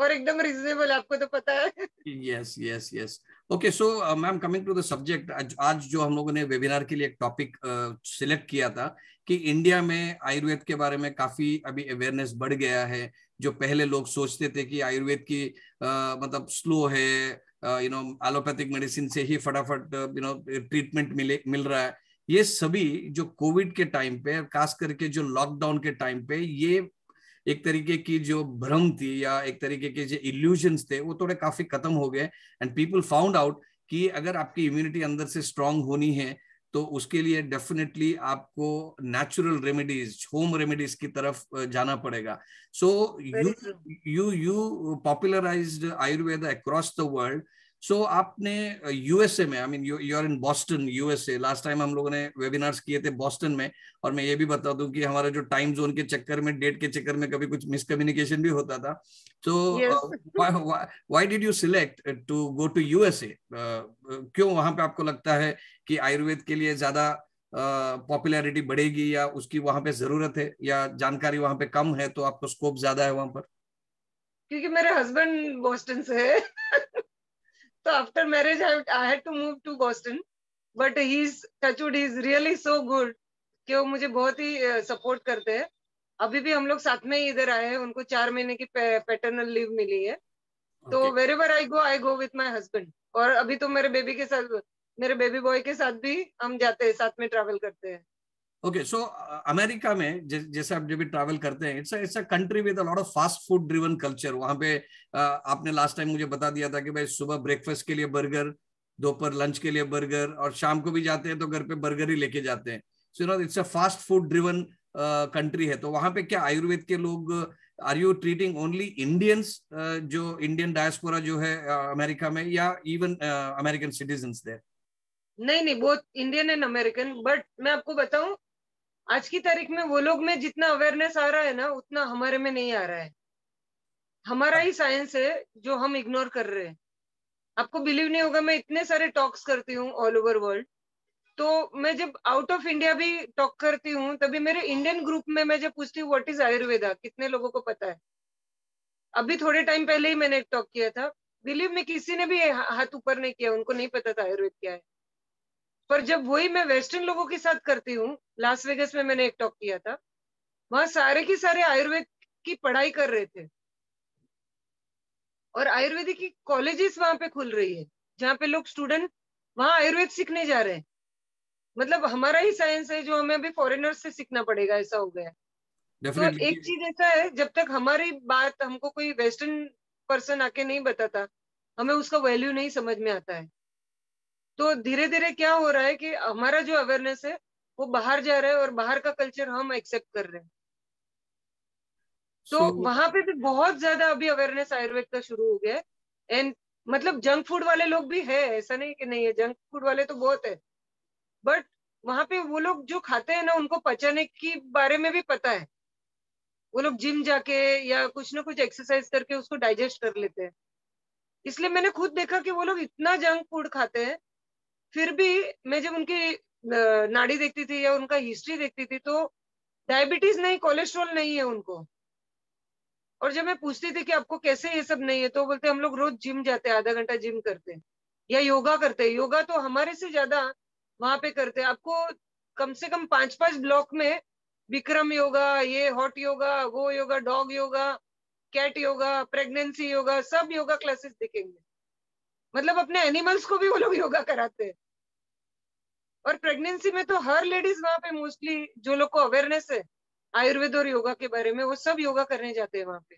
और एकदम रीजनेबल आपको तो पता है yes yes yes okay so ma'am coming to the subject आज जो हम लोगों ने वेबिनार के लिए एक टॉपिक सिलेक्ट uh, किया था कि इंडिया में आयुर्वेद के बारे में काफी अभी अवेयरनेस बढ़ गया है जो पहले लोग सोचते थे कि आयुर्वेद की uh, मतलब स्लो है यू नो एलोपैथिक मेडिसिन से ही फटाफट यू नो ट्रीटमेंट मिले मिल रहा है ये सभी जो कोविड के टाइम पे खास करके जो लॉकडाउन के टाइम पे ये एक तरीके की जो भ्रम थी या एक तरीके के जो इल्यूजन्स थे वो थोड़े काफी खत्म हो गए एंड पीपल फाउंड आउट कि अगर आपकी इम्यूनिटी अंदर से स्ट्रांग होनी है तो उसके लिए डेफिनेटली आपको नेचुरल रेमेडीज होम रेमेडीज की तरफ जाना पड़ेगा so you you you popularise Ayurveda across the world so so, आपने यूएसए uh, में I mean you you are in Boston USA last time हम लोगों ने वेबिनार्स किए थे बॉस्टन में और मैं ये भी बता दूं कि हमारा जो टाइम जोन के चक्कर में डेट के चक्कर में कभी कुछ मिसकम्युनिकेशन भी होता था तो why did you select to go to USA क्यों वहां पे आपको लगता है कि आयुर्वेद के लिए ज्यादा पॉपुलैरिटी uh, बढ़ेगी या उसकी वहां पे जरूरत है या जानकारी वहां पे कम है तो आपको स्कोप ज्यादा है वहां पर क्योंकि मेरे हस्बैंड बोस्टन से है So after marriage, I, I had to move to Boston. But he's touchwood, he's really so good कि वो मुझे बहुत ही सपोर्ट करते हैं अभी भी हम लोग साथ में ही इधर आए हैं उनको चार महीने की पे, पैटर्नल लीव मिली है तो okay. तो wherever I go I go with my husband और अभी तो मेरे बेबी के साथ मेरे बेबी बॉय के साथ भी हम जाते हैं साथ में ट्रैवल करते हैं ओके सो अमेरिका में जैसे आप जब भी ट्रैवल करते हैं it's it's a country with a lot of fast food driven culture वहां पे uh, आपने लास्ट टाइम मुझे बता दिया था कि भाई सुबह ब्रेकफास्ट के लिए बर्गर दोपहर लंच के लिए बर्गर और शाम को भी जाते हैं तो घर पे बर्गर ही लेके जाते हैं so no it's a fast food driven country है तो वहां पे क्या आयुर्वेद के लोग are you treating only Indians जो इंडियन डायस्पोरा जो है अमेरिका uh, में या इवन अमेरिकन सिटीजन देर नहीं नहीं बहुत इंडियन एंड अमेरिकन बट मैं आपको बताऊं आज की तारीख में वो लोग में जितना अवेयरनेस आ रहा है ना उतना हमारे में नहीं आ रहा है हमारा ही साइंस है जो हम इग्नोर कर रहे हैं आपको बिलीव नहीं होगा मैं इतने सारे टॉक्स करती हूँ ऑल ओवर वर्ल्ड तो मैं जब आउट ऑफ इंडिया भी टॉक करती हूँ तभी मेरे इंडियन ग्रुप में मैं जब पूछती हूँ व्हाट इज आयुर्वेदा कितने लोगों को पता है अभी थोड़े टाइम पहले ही मैंने एक टॉक किया था बिलीव में किसी ने भी हाथ ऊपर नहीं किया उनको नहीं पता था आयुर्वेद क्या है पर जब वही मैं वेस्टर्न लोगों के साथ करती हूँ लास्ट वेगस में मैंने एक टॉक किया था वहां सारे के सारे आयुर्वेद की पढ़ाई कर रहे थे और आयुर्वेदिक की कॉलेजेस वहां पे खुल रही है जहाँ पे लोग स्टूडेंट वहां आयुर्वेद सीखने जा रहे हैं मतलब हमारा ही साइंस है जो हमें अभी फॉरेनर्स से सीखना पड़ेगा ऐसा हो गया तो एक चीज ऐसा है जब तक हमारी बात हमको कोई वेस्टर्न पर्सन आके नहीं बताता हमें उसका वैल्यू नहीं समझ में आता है तो धीरे धीरे क्या हो रहा है कि हमारा जो अवेयरनेस है वो बाहर जा रहा है और बाहर का कल्चर हम एक्सेप्ट कर रहे हैं तो so, वहां पे भी बहुत ज्यादा अभी अवेयरनेस आयुर्वेद का शुरू हो गया है एंड मतलब जंक फूड वाले लोग भी है ऐसा नहीं कि नहीं है जंक फूड वाले तो बहुत है बट वहां पे वो लोग जो खाते हैं ना उनको पचाने के बारे में भी पता है वो लोग जिम जाके या कुछ ना कुछ एक्सरसाइज करके उसको डाइजेस्ट कर लेते हैं इसलिए मैंने खुद देखा कि वो लोग इतना जंक फूड खाते हैं फिर भी मैं जब उनकी नाड़ी देखती थी या उनका हिस्ट्री देखती थी तो डायबिटीज नहीं कोलेस्ट्रॉल नहीं है उनको और जब मैं पूछती थी कि आपको कैसे ये सब नहीं है तो बोलते हम लोग रोज जिम जाते हैं आधा घंटा जिम करते हैं या योगा करते हैं योगा तो हमारे से ज्यादा वहां पे करते हैं आपको कम से कम पांच पांच ब्लॉक में विक्रम योगा ये हॉट योगा वो yoga dog yoga cat yoga pregnancy yoga सब योगा क्लासेस दिखेंगे मतलब अपने एनिमल्स को भी वो लोग योगा कराते हैं और प्रेगनेंसी में तो हर लेडीज वहां पे मोस्टली जो लोग को अवेयरनेस है आयुर्वेद और योगा के बारे में वो सब योगा करने जाते हैं वहां पे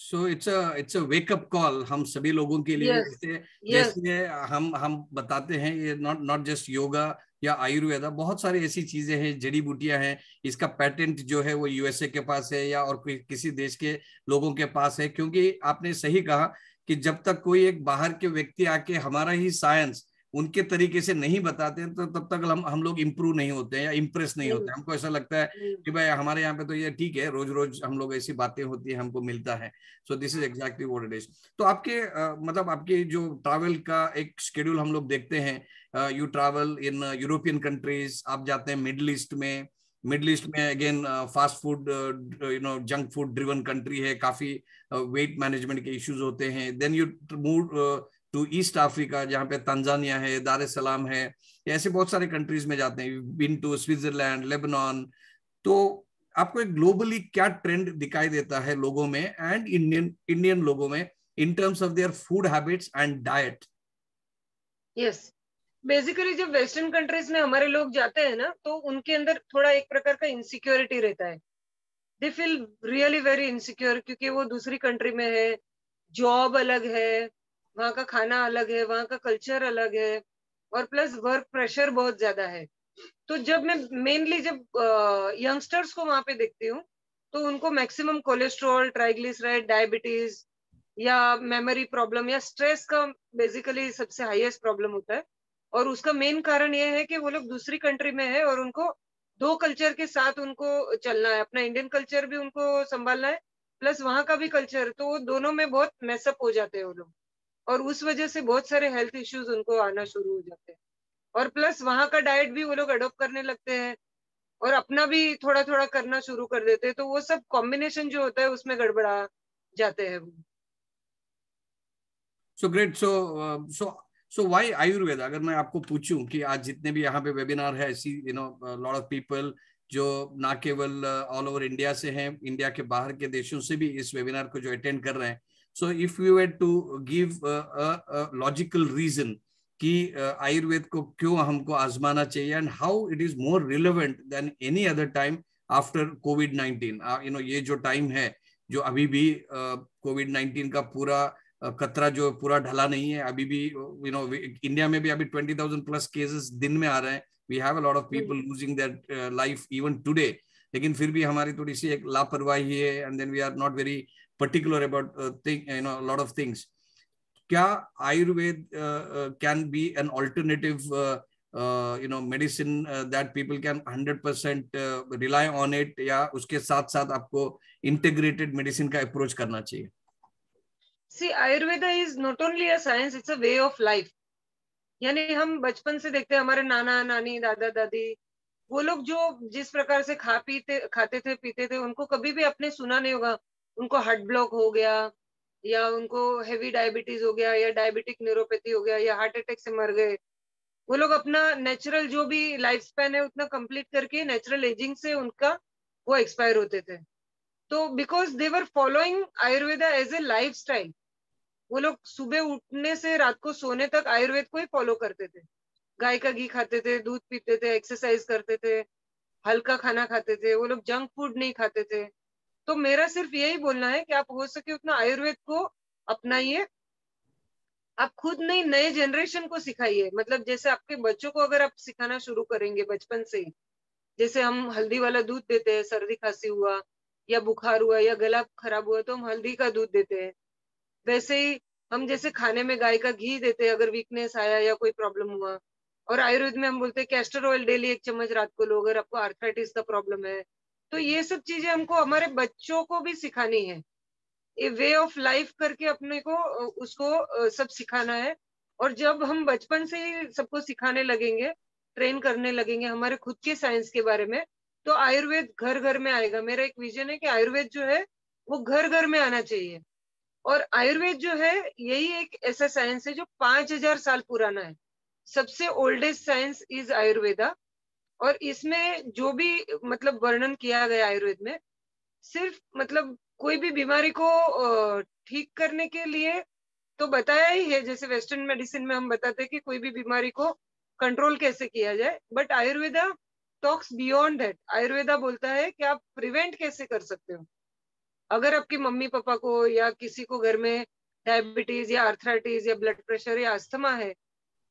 so it's a it's a wake up call हम सभी लोगों के लिए yes, जैसे, yes. जैसे हम हम बताते हैं ये नॉट नॉट जस्ट योगा या आयुर्वेदा बहुत सारी ऐसी चीजें हैं जड़ी बूटियां हैं इसका पेटेंट जो है वो यूएसए के पास है या और कोई किसी देश के लोगों के पास है क्योंकि आपने सही कहा कि जब तक कोई एक बाहर के व्यक्ति आके हमारा ही साइंस उनके तरीके से नहीं बताते हैं तो तब तक हम हम लोग इम्प्रूव नहीं होते हैं या इम्प्रेस नहीं होते हम्म। हमको ऐसा लगता है हम्म। कि भाई हमारे यहाँ पे तो ये ठीक है रोज रोज हम लोग ऐसी बातें होती है हमको मिलता है so this is exactly what it is तो आपके आ, मतलब आपके जो ट्रैवल का एक शेड्यूल हम लोग देखते हैं you travel in European countries आप जाते हैं मिडल ईस्ट में मिडल ईस्ट में again fast food you know junk food driven country है काफी वेट uh, मैनेजमेंट के इश्यूज होते हैं then you move to East Africa जहाँ पे तंजानिया है दार सलाम है ऐसे बहुत सारे कंट्रीज में जाते हैं बिन टू स्विट्जरलैंड लेबनान तो आपको एक ग्लोबली क्या ट्रेंड दिखाई देता है लोगों में एंड इंडियन इंडियन लोगों में in terms of their food habits and diet yes basically जब वेस्टर्न कंट्रीज में हमारे लोग जाते हैं ना तो उनके अंदर थोड़ा एक प्रकार का इनसिक्योरिटी रहता है they feel really very insecure क्योंकि वो दूसरी कंट्री में है जॉब अलग है वहाँ का खाना अलग है वहाँ का कल्चर अलग है और प्लस वर्क प्रेशर बहुत ज्यादा है तो जब मैं मेनली जब यंगस्टर्स को वहाँ पे देखती हूँ तो उनको मैक्सिमम कोलेस्ट्रॉल ट्राइग्लिसराइड डायबिटीज या मेमोरी प्रॉब्लम या स्ट्रेस का बेसिकली सबसे हाईएस्ट प्रॉब्लम होता है और उसका मेन कारण यह है कि वो लोग दूसरी कंट्री में है और उनको दो कल्चर के साथ उनको चलना है अपना इंडियन कल्चर भी उनको संभालना है प्लस वहाँ का भी कल्चर तो वो दोनों में बहुत मैसअप हो जाते हैं वो लोग और उस वजह से बहुत सारे हेल्थ इश्यूज उनको आना शुरू हो जाते हैं और प्लस वहाँ का डाइट भी वो लोग अडोप्ट करने लगते हैं और अपना भी थोड़ा थोड़ा करना शुरू कर देते हैं तो वो सब कॉम्बिनेशन जो होता है उसमें गड़बड़ा जाते हैं वो so great so so so why Ayurveda अगर मैं आपको पूछूं कि आज जितने भी यहाँ पे वेबिनार है ऐसी you know lot of people जो ना केवल ऑल ओवर इंडिया से हैं इंडिया के बाहर के देशों से भी इस वेबिनार को जो अटेंड कर रहे हैं so if you wait to give logical reason कि आयुर्वेद uh, को क्यों हमको आजमाना चाहिए and how it is more relevant than any other time after COVID nineteen you know ये जो टाइम है जो अभी भी कोविड uh, नाइनटीन का पूरा कतरा जो पूरा ढला नहीं है अभी भी यू नो इंडिया में भी अभी ट्वेंटी थाउजेंड प्लस केसेस दिन में आ रहे हैं we have a lot of people losing that life even today लेकिन फिर भी हमारी थोड़ी सी एक लापरवाही है and then we are not very particular about thing you know lot of things क्या Ayurveda can be an alternative you know medicine that people can hundred percent rely on it या उसके साथ साथ आपको इंटीग्रेटेड मेडिसिन का approach करना चाहिए see Ayurveda is not only a science it's a way of life यानी हम बचपन से देखते हैं हमारे नाना नानी दादा दादी वो लोग जो जिस प्रकार से खा पीते खाते थे पीते थे उनको कभी भी अपने सुना नहीं होगा उनको हार्ट ब्लॉक हो गया या उनको हेवी डायबिटीज हो गया या डायबिटिक न्यूरोपैथी हो गया या हार्ट अटैक से मर गए वो लोग अपना नेचुरल जो भी लाइफ स्पैन है उतना कंप्लीट करके नेचुरल एजिंग से उनका वो एक्सपायर होते थे तो because they were following Ayurveda as a lifestyle वो लोग सुबह उठने से रात को सोने तक आयुर्वेद को ही फॉलो करते थे गाय का घी खाते थे दूध पीते थे एक्सरसाइज करते थे हल्का खाना खाते थे वो लोग जंक फूड नहीं खाते थे तो मेरा सिर्फ यही बोलना है कि आप हो सके उतना आयुर्वेद को अपनाइए आप खुद नहीं नए जनरेशन को सिखाइए मतलब जैसे आपके बच्चों को अगर आप सिखाना शुरू करेंगे बचपन से ही जैसे हम हल्दी वाला दूध देते हैं सर्दी खांसी हुआ या बुखार हुआ या गला खराब हुआ तो हम हल्दी का दूध देते हैं वैसे ही हम जैसे खाने में गाय का घी देते हैं अगर वीकनेस आया या कोई प्रॉब्लम हुआ और आयुर्वेद में हम बोलते हैं कैस्टर ऑयल डेली एक चम्मच रात को लो अगर आपको आर्थराइटिस का प्रॉब्लम है तो ये सब चीजें हमको हमारे बच्चों को भी सिखानी है ये वे ऑफ लाइफ करके अपने को उसको सब सिखाना है और जब हम बचपन से ही सबको सिखाने लगेंगे ट्रेन करने लगेंगे हमारे खुद के साइंस के बारे में तो आयुर्वेद घर घर में आएगा मेरा एक विजन है कि आयुर्वेद जो है वो घर घर में आना चाहिए और आयुर्वेद जो है यही एक ऐसा साइंस है जो पांच हजार साल पुराना है सबसे ओल्डेस्ट साइंस इज आयुर्वेदा और इसमें जो भी मतलब वर्णन किया गया आयुर्वेद में सिर्फ मतलब कोई भी बीमारी को ठीक करने के लिए तो बताया ही है जैसे वेस्टर्न मेडिसिन में हम बताते हैं कि कोई भी बीमारी को कंट्रोल कैसे किया जाए but Ayurveda talks beyond that Ayurveda बोलता है कि आप प्रिवेंट कैसे कर सकते हो अगर आपके मम्मी पापा को या किसी को घर में डायबिटीज या आर्थराइटिस या ब्लड प्रेशर या अस्थमा है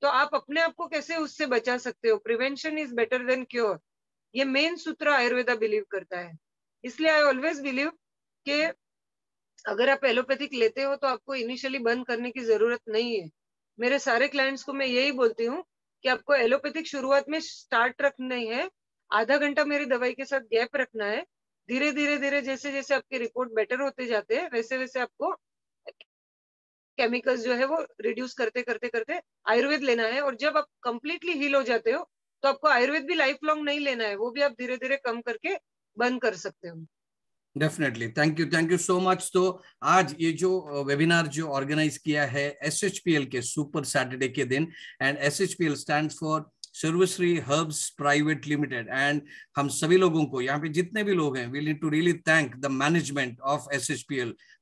तो आप अपने आप को कैसे उससे बचा सकते हो prevention is better than cure ये मेन सूत्र आयुर्वेदा बिलीव करता है इसलिए आई ऑलवेज बिलीव के अगर आप एलोपैथिक लेते हो तो आपको इनिशियली बंद करने की जरूरत नहीं है मेरे सारे क्लाइंट्स को मैं यही बोलती हूँ कि आपको एलोपैथिक शुरुआत में स्टार्ट रखना है आधा घंटा मेरी दवाई के साथ गैप रखना है धीरे धीरे धीरे जैसे जैसे आपके रिपोर्ट बेटर होते जाते हैं वैसे वैसे आपको केमिकल्स जो है वो रिड्यूस करते करते करते आयुर्वेद लेना है और जब आप कंप्लीटली हील हो जाते हो तो आपको आयुर्वेद भी लाइफ लॉन्ग नहीं लेना है वो भी आप धीरे धीरे कम करके बंद कर सकते हो definitely thank you thank you so much तो आज ये जो वेबिनार जो ऑर्गेनाइज किया है एस के सुपर सैटरडे के दिन and S stands for Sarvashree herbs private limited and हम सभी लोगों को यहाँ पे जितने भी लोग हैं we need to really thank the management of S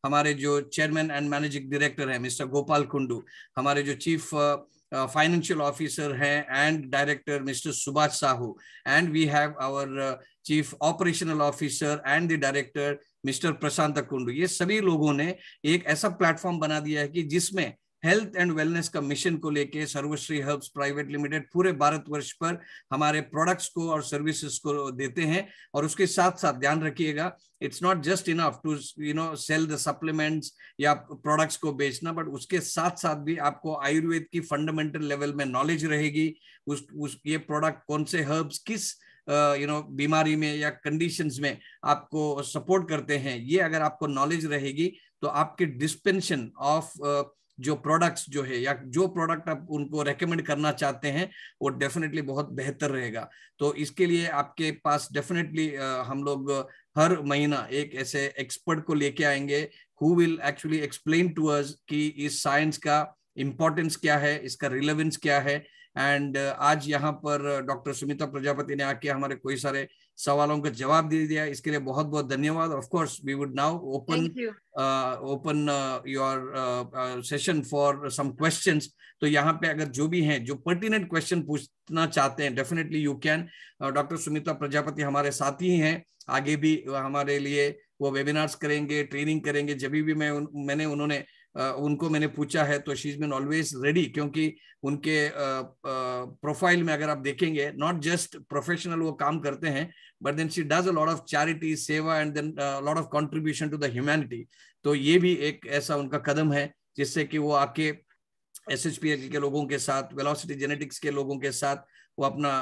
हमारे जो चेयरमैन एंड मैनेजिंग डायरेक्टर हैं मिस्टर गोपाल कुंडू हमारे जो चीफ फाइनेंशियल ऑफिसर हैं and director mister Subhash Sahu and we have our chief operational officer and the director mister Prashant Kundu ये सभी लोगों ने एक ऐसा प्लेटफॉर्म बना दिया है कि जिसमें हेल्थ एंड वेलनेस का मिशन को लेके सर्वश्री हर्ब्स प्राइवेट लिमिटेड पूरे भारत वर्ष पर हमारे प्रोडक्ट्स को और सर्विसेज को देते हैं और उसके साथ साथ ध्यान रखिएगा it's not just enough to you know sell the supplements या प्रोडक्ट्स को बेचना बट उसके साथ साथ भी आपको आयुर्वेद की फंडामेंटल लेवल में नॉलेज रहेगी उस, उस ये प्रोडक्ट कौन से हर्ब्स किस यू नो बीमारी में या कंडीशंस में आपको सपोर्ट करते हैं ये अगर आपको नॉलेज रहेगी तो आपके डिस्पेंशन ऑफ जो प्रोडक्ट्स जो है या जो प्रोडक्ट आप उनको रेकमेंड करना चाहते हैं वो डेफिनेटली बहुत बेहतर रहेगा तो इसके लिए आपके पास डेफिनेटली हम लोग हर महीना एक ऐसे एक्सपर्ट को लेके आएंगे who will actually explain to us कि इस साइंस का इम्पोर्टेंस क्या है इसका रिलेवेंस क्या है एंड आज यहाँ पर डॉक्टर सुमिता प्रजापति ने आके हमारे कोई सारे सवालों का जवाब दे दिया इसके लिए बहुत बहुत धन्यवाद of course we would now open open your session for some questions तो यहाँ पे अगर जो भी हैं जो पर्टिनेंट क्वेश्चन पूछना चाहते हैं definitely you can doctor Sunita Prajapati हमारे साथ ही हैं आगे भी हमारे लिए वो वेबिनार्स करेंगे ट्रेनिंग करेंगे जब भी मैं मैंने उन्होंने उनको मैंने पूछा है तो she is been always ready क्योंकि उनके प्रोफाइल में अगर आप देखेंगे नॉट जस्ट प्रोफेशनल वो काम करते हैं but then she does a lot of charity सेवा and then lot of contribution to the humanity तो ये भी एक ऐसा उनका कदम है जिससे कि वो आके एस एच पी के लोगों के साथ वेलोसिटी जेनेटिक्स के लोगों के साथ वो अपना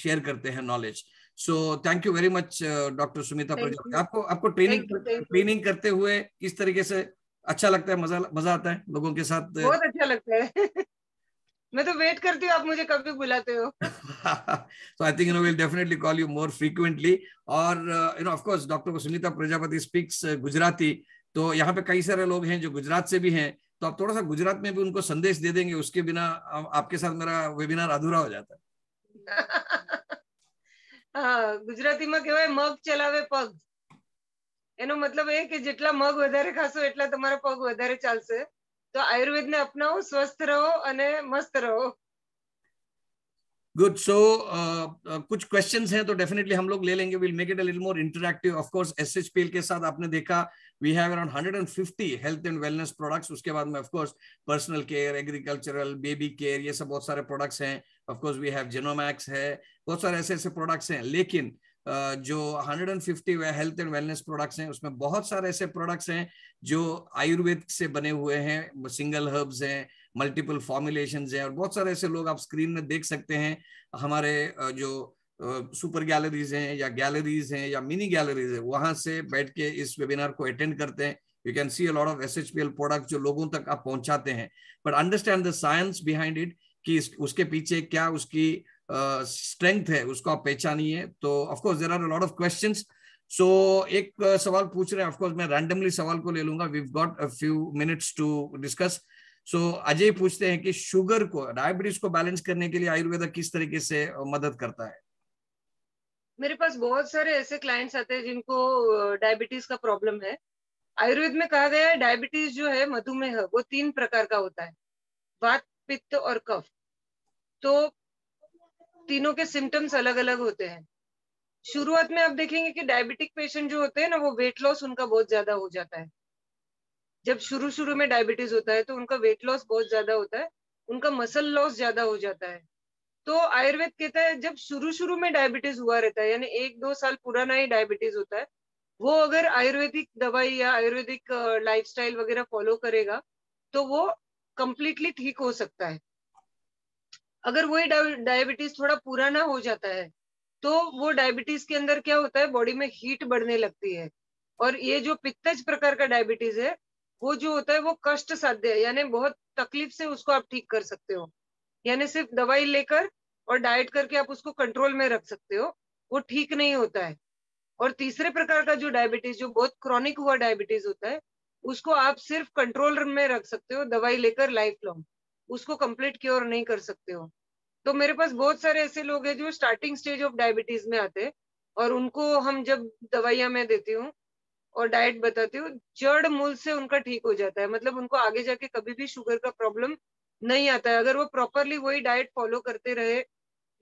शेयर करते हैं knowledge so thank you very much doctor Sumita Prajapati आपको आपको ट्रेनिंग ट्रेनिंग करते हुए किस तरीके से अच्छा लगता है मजा मजा आता है लोगों के साथ बहुत अच्छा लगता है मैं तो वेट करती हूँ आप मुझे कभी बुलाते हो तो I think you know will definitely call you more frequently और you know of course doctor Sunita Prajapati speaks uh, Gujarati तो यहाँ पे कई सारे लोग हैं जो गुजरात से भी हैं तो आप थोड़ा सा गुजरात में भी उनको संदेश दे देंगे उसके बिना आपके साथ मेरा वेबिनार अधूरा हो जाता है हाँ गुजराती में कहवा मग चलावे पग એનો મતલબ એ કે જેટલા મગ વધારે ખાશો એટલા તમારા પગ વધારે ચાલશે તો આયુર્વેદ ને અપનાવો સ્વસ્થ રહો અને મસ્ત રહો गुड सो uh, uh, कुछ क्वेश्चन हैं तो डेफिनेटली हम लोग ले लेंगे will make it a little more interactive of course S H के साथ आपने देखा we have around hundred and fifty health and wellness products उसके बाद में of course personal care agricultural baby care ये सब बहुत सारे प्रोडक्ट्स हैं ऑफकोर्स वी हैव जेनोमैक्स है बहुत सारे ऐसे ऐसे प्रोडक्ट्स हैं लेकिन जो 150 वे हेल्थ एंड वेलनेस प्रोडक्ट्स हैं उसमें बहुत सारे ऐसे प्रोडक्ट्स हैं जो आयुर्वेद से बने हुए हैं सिंगल हर्ब्स हैं मल्टीपल फॉर्मुलेशन हैं और बहुत सारे ऐसे लोग आप स्क्रीन में देख सकते हैं हमारे जो सुपर गैलरीज हैं या गैलरीज हैं या मिनी गैलरीज है वहां से बैठ के इस वेबिनार को अटेंड करते हैं you can see a lot of S H P L product जो लोगों तक आप पहुंचाते हैं but understand the science behind it कि उसके पीछे क्या उसकी स्ट्रेंथ है उसको आप पहचानिए तो of course there are lot of question so एक सवाल पूछ रहे हैं ऑफकोर्स मैं रैंडमली सवाल को ले लूंगा we got a few minutes to discuss so Ajay पूछते हैं कि शुगर को डायबिटीज को बैलेंस करने के लिए आयुर्वेदा किस तरीके से मदद करता है मेरे पास बहुत सारे ऐसे क्लाइंट्स आते हैं जिनको डायबिटीज का प्रॉब्लम है आयुर्वेद में कहा गया है डायबिटीज जो है मधुमेह वो तीन प्रकार का होता है वात पित्त और कफ तो तीनों के सिम्टम्स अलग अलग होते हैं शुरुआत में आप देखेंगे कि डायबिटिक पेशेंट जो होते हैं ना वो वेट लॉस उनका बहुत ज्यादा हो जाता है जब शुरू शुरू में डायबिटीज होता है तो उनका वेट लॉस बहुत ज्यादा होता है उनका मसल लॉस ज्यादा हो जाता है तो आयुर्वेद कहता है जब शुरू शुरू में डायबिटीज हुआ रहता है यानी एक दो साल पुराना ही डायबिटीज होता है वो अगर आयुर्वेदिक दवाई या आयुर्वेदिक लाइफस्टाइल वगैरह फॉलो करेगा तो वो कंप्लीटली ठीक हो सकता है अगर वही डायबिटीज थोड़ा पुराना हो जाता है तो वो डायबिटीज के अंदर क्या होता है बॉडी में हीट बढ़ने लगती है और ये जो पित्तज प्रकार का डायबिटीज है वो जो होता है वो कष्ट साध्य है यानी बहुत तकलीफ से उसको आप ठीक कर सकते हो यानी सिर्फ दवाई लेकर और डाइट करके आप उसको कंट्रोल में रख सकते हो वो ठीक नहीं होता है और तीसरे प्रकार का जो डायबिटीज जो बहुत क्रॉनिक हुआ डायबिटीज होता है उसको आप सिर्फ कंट्रोल में रख सकते हो दवाई लेकर लाइफ लॉन्ग उसको कंप्लीट क्योर नहीं कर सकते हो तो मेरे पास बहुत सारे ऐसे लोग हैं जो स्टार्टिंग स्टेज ऑफ डायबिटीज में आते हैं और उनको हम जब दवाइयां मैं देती हूँ और डाइट बताती हूँ जड़ मूल से उनका ठीक हो जाता है मतलब उनको आगे जाके कभी भी शुगर का प्रॉब्लम नहीं आता है अगर वो प्रॉपरली वही डाइट फॉलो करते रहे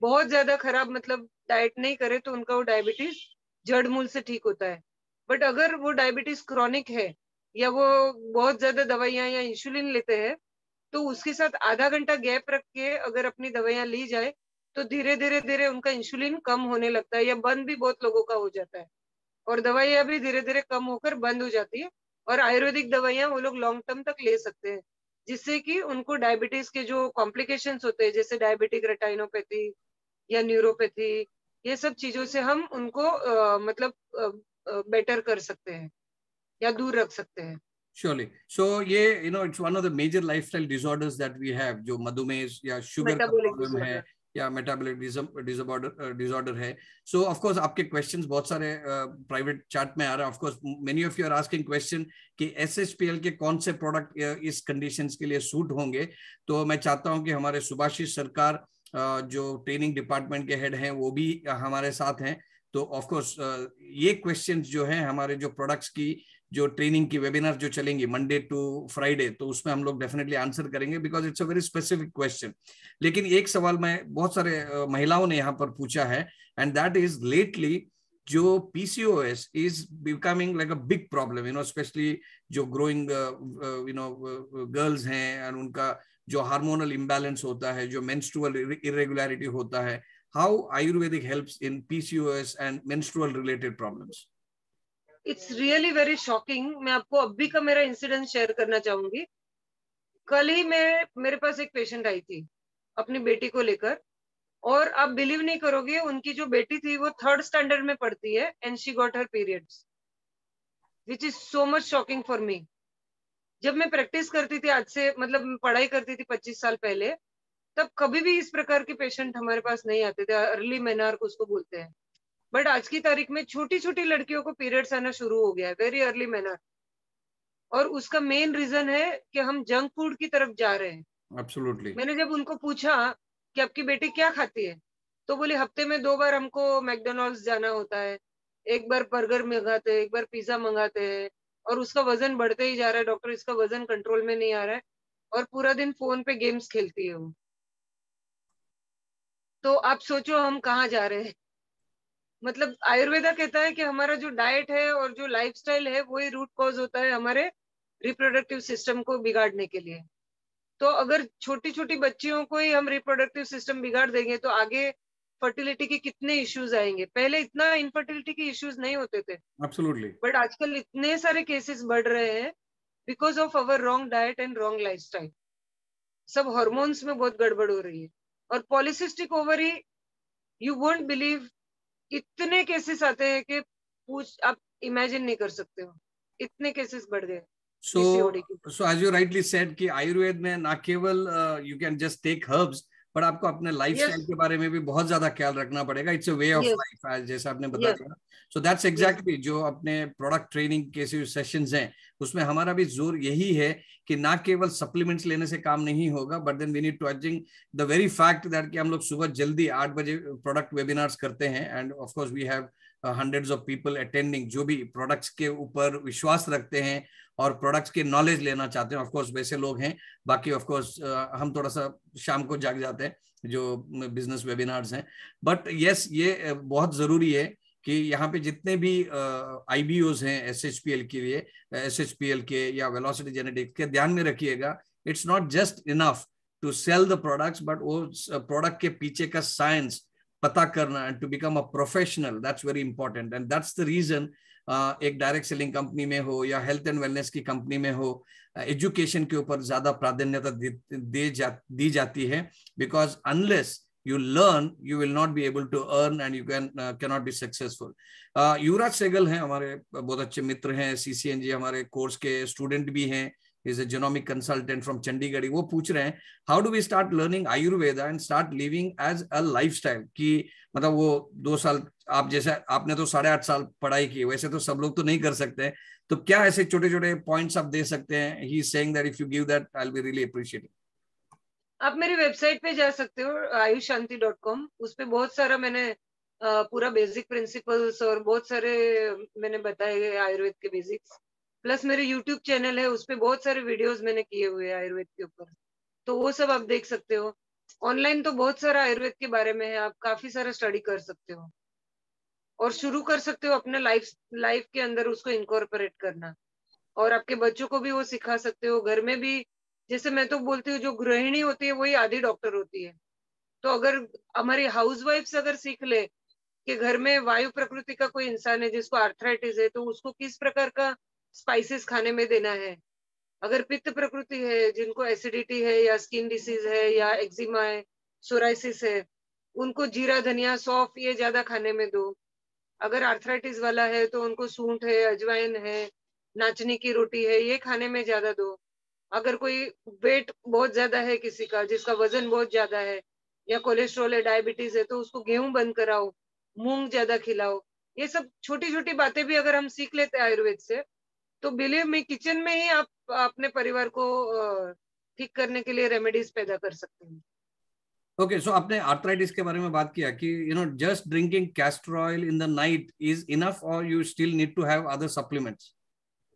बहुत ज्यादा खराब मतलब डाइट नहीं करे तो उनका वो डायबिटीज जड़ मूल से ठीक होता है बट अगर वो डायबिटीज क्रॉनिक है या वो बहुत ज्यादा दवाइयां या इंसुलिन लेते हैं तो उसके साथ आधा घंटा गैप रख के अगर अपनी दवाइयाँ ली जाए तो धीरे धीरे धीरे उनका इंसुलिन कम होने लगता है या बंद भी बहुत लोगों का हो जाता है और दवाइयाँ भी धीरे धीरे कम होकर बंद हो जाती है और आयुर्वेदिक दवाइयाँ वो लोग लॉन्ग टर्म तक ले सकते हैं जिससे कि उनको डायबिटीज के जो कॉम्प्लिकेशंस होते हैं जैसे डायबिटिक रेटाइनोपैथी या न्यूरोपैथी ये सब चीजों से हम उनको आ, मतलब आ, आ, बेटर कर सकते हैं या दूर रख सकते हैं surely so yeah you know it's one of the major lifestyle disorders that we have jo madhumeह ya sugar problem है या मेटाबॉलिक डिसऑर्डर डिसऑर्डर है सो ऑफ कोर्स आपके क्वेश्चंस बहुत सारे प्राइवेट चार्ट में आ रहे हैं of course many of you are asking question कि एसएचपीएल के कौन से प्रोडक्ट uh, इस कंडीशंस के लिए सूट होंगे तो मैं चाहता हूं कि हमारे सुभाषी सरकार uh, जो ट्रेनिंग डिपार्टमेंट के हेड हैं वो भी uh, हमारे साथ हैं तो ऑफकोर्स uh, ये क्वेश्चन जो है हमारे जो प्रोडक्ट्स की जो ट्रेनिंग की वेबिनार जो चलेंगी मंडे टू फ्राइडे तो उसमें हम लोग डेफिनेटली आंसर करेंगे because it's a very specific question लेकिन एक सवाल मैं बहुत सारे uh, महिलाओं ने यहाँ पर पूछा है एंड दैट इज लेटली जो PCOS is becoming like a big problem you know specially जो ग्रोइंग यू नो गर्ल्स हैं एंड उनका जो हार्मोनल इम्बेलेंस होता है जो मेंस्ट्रुअल इरेगुलरिटी होता है how Ayurvedic helps in PCOS and menstrual related problems. It's really very shocking मैं आपको अभी का मेरा इंसिडेंट शेयर करना चाहूंगी कल ही मैं मेरे पास एक पेशेंट आई थी अपनी बेटी को लेकर और आप बिलीव नहीं करोगे उनकी जो बेटी थी वो थर्ड स्टैंडर्ड में पढ़ती है and she got her periods which is so much shocking for me जब मैं प्रैक्टिस करती थी आज से मतलब पढ़ाई करती थी 25 साल पहले तब कभी भी इस प्रकार के पेशेंट हमारे पास नहीं आते थे अर्ली को उसको बोलते हैं बट आज की तारीख में छोटी छोटी लड़कियों को पीरियड्स आना शुरू हो गया है वेरी अर्ली मेनार और उसका मेन रीजन है कि हम जंक फूड की तरफ जा रहे हैं Absolutely. मैंने जब उनको पूछा कि आपकी बेटी क्या खाती है तो बोली हफ्ते में दो बार हमको मैकडोनल्ड जाना होता है एक बार बर्गर मंगाते हैं एक बार पिज्जा मंगाते हैं और उसका वजन बढ़ते ही जा रहा है डॉक्टर इसका वजन कंट्रोल में नहीं आ रहा है और पूरा दिन फोन पे गेम्स खेलती है वो तो आप सोचो हम कहाँ जा रहे हैं मतलब आयुर्वेदा कहता है कि हमारा जो डाइट है और जो लाइफस्टाइल है वही रूट कॉज होता है हमारे रिप्रोडक्टिव सिस्टम को बिगाड़ने के लिए तो अगर छोटी छोटी बच्चियों को ही हम रिप्रोडक्टिव सिस्टम बिगाड़ देंगे तो आगे फर्टिलिटी के कितने इश्यूज आएंगे पहले इतना इनफर्टिलिटी के इश्यूज नहीं होते थे एब्सोल्युटली बट आजकल इतने सारे केसेस बढ़ रहे हैं because of our wrong diet and wrong lifestyle सब हॉर्मोन्स में बहुत गड़बड़ हो रही है और polycystic ovary you won't believe इतने केसेस आते हैं कि पूछ आप इमेजिन नहीं कर सकते हो इतने केसेस बढ़ गए so so as you rightly said कि आयुर्वेद में ना केवल you can just take herbs पर आपको अपने लाइफ स्टाइल yes. के बारे में भी बहुत ज्यादा ख्याल रखना पड़ेगा it's a way of life जैसा आपने बताया दिया सो दैट्स एग्जैक्टली जो अपने प्रोडक्ट ट्रेनिंग के सेशन है उसमें हमारा भी जोर यही है कि ना केवल सप्लीमेंट्स लेने से काम नहीं होगा but then we need to aching the very fact that कि हम लोग सुबह जल्दी आठ बजे प्रोडक्ट वेबिनार्स करते हैं and of course we have hundreds of people attending जो भी प्रोडक्ट्स के ऊपर विश्वास रखते हैं और प्रोडक्ट्स के नॉलेज लेना चाहते हैं ऑफकोर्स वैसे लोग हैं बाकी ऑफकोर्स हम थोड़ा सा शाम को जाग जाते हैं जो बिजनेस वेबिनार्स हैं बट यस ये बहुत ज़रूरी है कि यहाँ पे जितने भी आई बी ओज हैं एस एच पी एल के लिए एस एच पी एल के या वेलोसिटी जेनेटिक्स के ध्यान में रखिएगा it's not just enough to sell the products but वो प्रोडक्ट के पीछे का साइंस पता करना and to become a professional that's very important and that's the reason एक डायरेक्ट सेलिंग कंपनी में हो या हेल्थ एंड वेलनेस की कंपनी में हो एजुकेशन के ऊपर ज्यादा प्राधान्यता दी जाती है because unless you learn you will not be able to earn and you can can not be successful Yuvraj Sehgal हैं हमारे बहुत अच्छे मित्र हैं सी सी हमारे कोर्स के स्टूडेंट भी हैं is a genomic consultant from Chandigarh. वो पूछ रहे हैं how do we start learning Ayurveda and start living as a lifestyle? कि मतलब वो दो साल आप जैसे आपने तो साढ़े आठ साल पढ़ाई की वैसे तो सब लोग तो नहीं कर सकते तो क्या ऐसे छोटे छोटे पॉइंट्स आप दे सकते हैं he saying that if you give that I will be really appreciating आप मेरी वेबसाइट पे जा सकते हो आयुष डॉट कॉम उस पर बहुत सारा मैंने पूरा बेसिक प्रिंसिपल्स और बहुत सारे मैंने बताए आयुर्वेद के बेसिक्स प्लस मेरे यूट्यूब चैनल है उसपे बहुत सारे वीडियोज मैंने किए हुए हैं आयुर्वेद के ऊपर तो वो सब आप देख सकते हो ऑनलाइन तो बहुत सारा आयुर्वेद के बारे में है आप काफी सारा स्टडी कर सकते हो और शुरू कर सकते हो अपने लाइफ लाइफ के अंदर उसको इनकॉर्पोरेट करना और आपके बच्चों को भी वो सिखा सकते हो घर में भी जैसे मैं तो बोलती हूँ जो गृहिणी होती है वही आधी डॉक्टर होती है तो अगर हमारी हाउस वाइफ्स अगर सीख ले कि घर में वायु प्रकृति का कोई इंसान है जिसको आर्थराइटिस है तो उसको किस प्रकार का स्पाइसेस खाने में देना है अगर पित्त प्रकृति है जिनको एसिडिटी है या स्किन डिसीज है या एक्जिमा है सोराइसिस है उनको जीरा धनिया सौफ ये ज्यादा खाने में दो अगर आर्थराइटिस वाला है तो उनको सूंठ है अजवाइन है नाचनी की रोटी है ये खाने में ज्यादा दो अगर कोई वेट बहुत ज्यादा है किसी का जिसका वजन बहुत ज्यादा है या कोलेस्ट्रॉल है डायबिटीज है तो उसको गेहूं बंद कराओ मूंग ज्यादा खिलाओ ये सब छोटी छोटी बातें भी अगर हम सीख लेते आयुर्वेद से तो बिलीव मी किचन में ही आप अपने परिवार को ठीक करने के लिए रेमेडीज पैदा कर सकते हैं ओके सो आपने आर्थराइटिस के बारे में बात किया कि you know just drinking castor oil in the night is enough और you still need to have other supplements